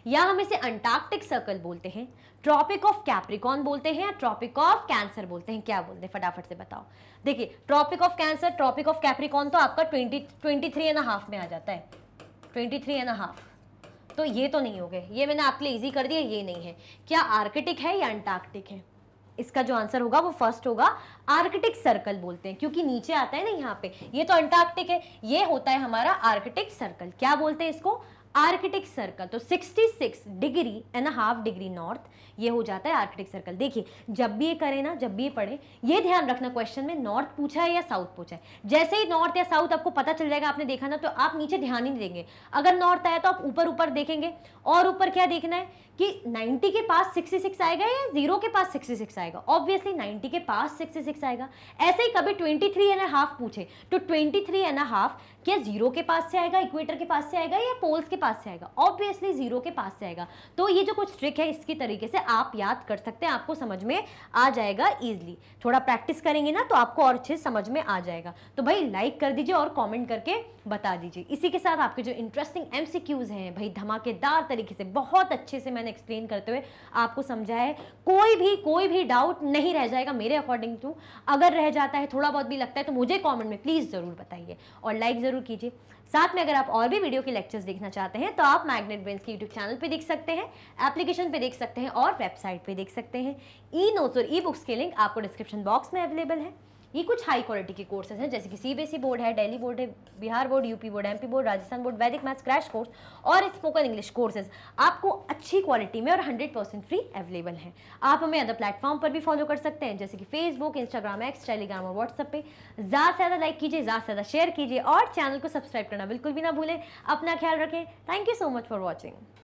या हम इसे अंटार्कटिक सर्कल बोलते हैं ट्रॉपिक ऑफ कैप्रिकॉन बोलते हैं या ट्रॉपिक ऑफ कैंसर बोलते हैं क्या बोलते हैं फटाफट से बताओ देखिए tropic of cancer tropic of capricorn तो आपका twenty twenty three and half में आ जाता है ट्वेंटी थ्री एंड हाफ तो ये तो नहीं हो गए ये मैंने आपके लिए ईजी कर दिया ये नहीं है क्या आर्कटिक है या अंटार्कटिक है इसका जो आंसर होगा वो फर्स्ट होगा आर्कटिक सर्कल बोलते हैं क्योंकि नीचे आता है ना यहाँ पे ये तो अंटार्कटिक है ये होता है हमारा आर्कटिक सर्कल क्या बोलते हैं इसको आर्किटिक सर्कल तो 66 degree and half degree north ये हो जाता है आर्किटिक सर्कल देखिए जब भी ये करें ना जब भी ये पढ़े ये ध्यान रखना क्वेश्चन में नॉर्थ पूछा है या साउथ पूछा है जैसे ही नॉर्थ या साउथ आपको पता चल जाएगा आपने देखा ना तो आप नीचे ध्यान ही नहीं देंगे अगर नॉर्थ आया तो आप ऊपर ऊपर देखेंगे और ऊपर क्या देखना है कि 90 के पास 66 आएगा या जीरो के पास 66 आएगा ऑब्वियसली 90 के पास 66 आएगा ऐसे ही कभी 23 एंड हाफ पूछे तो 23 एंड हाफ क्या जीरो के पास से आएगा इक्वेटर के पास से आएगा या पोल्स के पास से आएगा ऑब्वियसली जीरो के पास से आएगा तो ये जो कुछ ट्रिक है इसकी तरीके से आप याद कर सकते हैं आपको समझ में आ जाएगा ईजिली थोड़ा प्रैक्टिस करेंगे ना तो आपको और अच्छे समझ में आ जाएगा तो भाई लाइक कर दीजिए और कॉमेंट करके बता दीजिए इसी के साथ आपके जो इंटरेस्टिंग एम हैं भाई धमाकेदार तरीके से बहुत अच्छे से मैंने एक्सप्लेन करते हुए आपको समझाया है कोई भी कोई भी डाउट नहीं रह जाएगा मेरे अकॉर्डिंग टू अगर रह जाता है थोड़ा बहुत भी लगता है तो मुझे कॉमेंट में प्लीज़ ज़रूर बताइए और लाइक ज़रूर कीजिए साथ में अगर आप और भी वीडियो के लेक्चर्स देखना चाहते हैं तो आप मैग्नेट ब्रेंस के यूट्यूब चैनल पे देख सकते हैं एप्लीकेशन पे देख सकते हैं और वेबसाइट पे देख सकते हैं ई नोट्स और ई बुक्स के लिंक आपको डिस्क्रिप्शन बॉक्स में अवेलेबल है ये कुछ हाई क्वालिटी के कोर्सेज हैं जैसे कि ई बोर्ड e है डेली बोर्ड है Bihar board UP board MP board Rajasthan board Vedic maths crash course और स्पोकन इंग्लिश कोर्सेज आपको अच्छी क्वालिटी में और हंड्रेड परसेंट फ्री अवेलेबल हैं आप हमें अदर प्लेटफॉर्म पर भी फॉलो कर सकते हैं जैसे कि फेसबुक इंस्टाग्राम एक्स टेलीग्राम और व्हाट्सअप पर ज़्यादा से ज़्यादा लाइक कीजिए ज़्यादा से ज़्यादा शेयर कीजिए और चैनल को सब्सक्राइब करना बिल्कुल भी ना भूलें अपना ख्याल रखें thank you so much for watching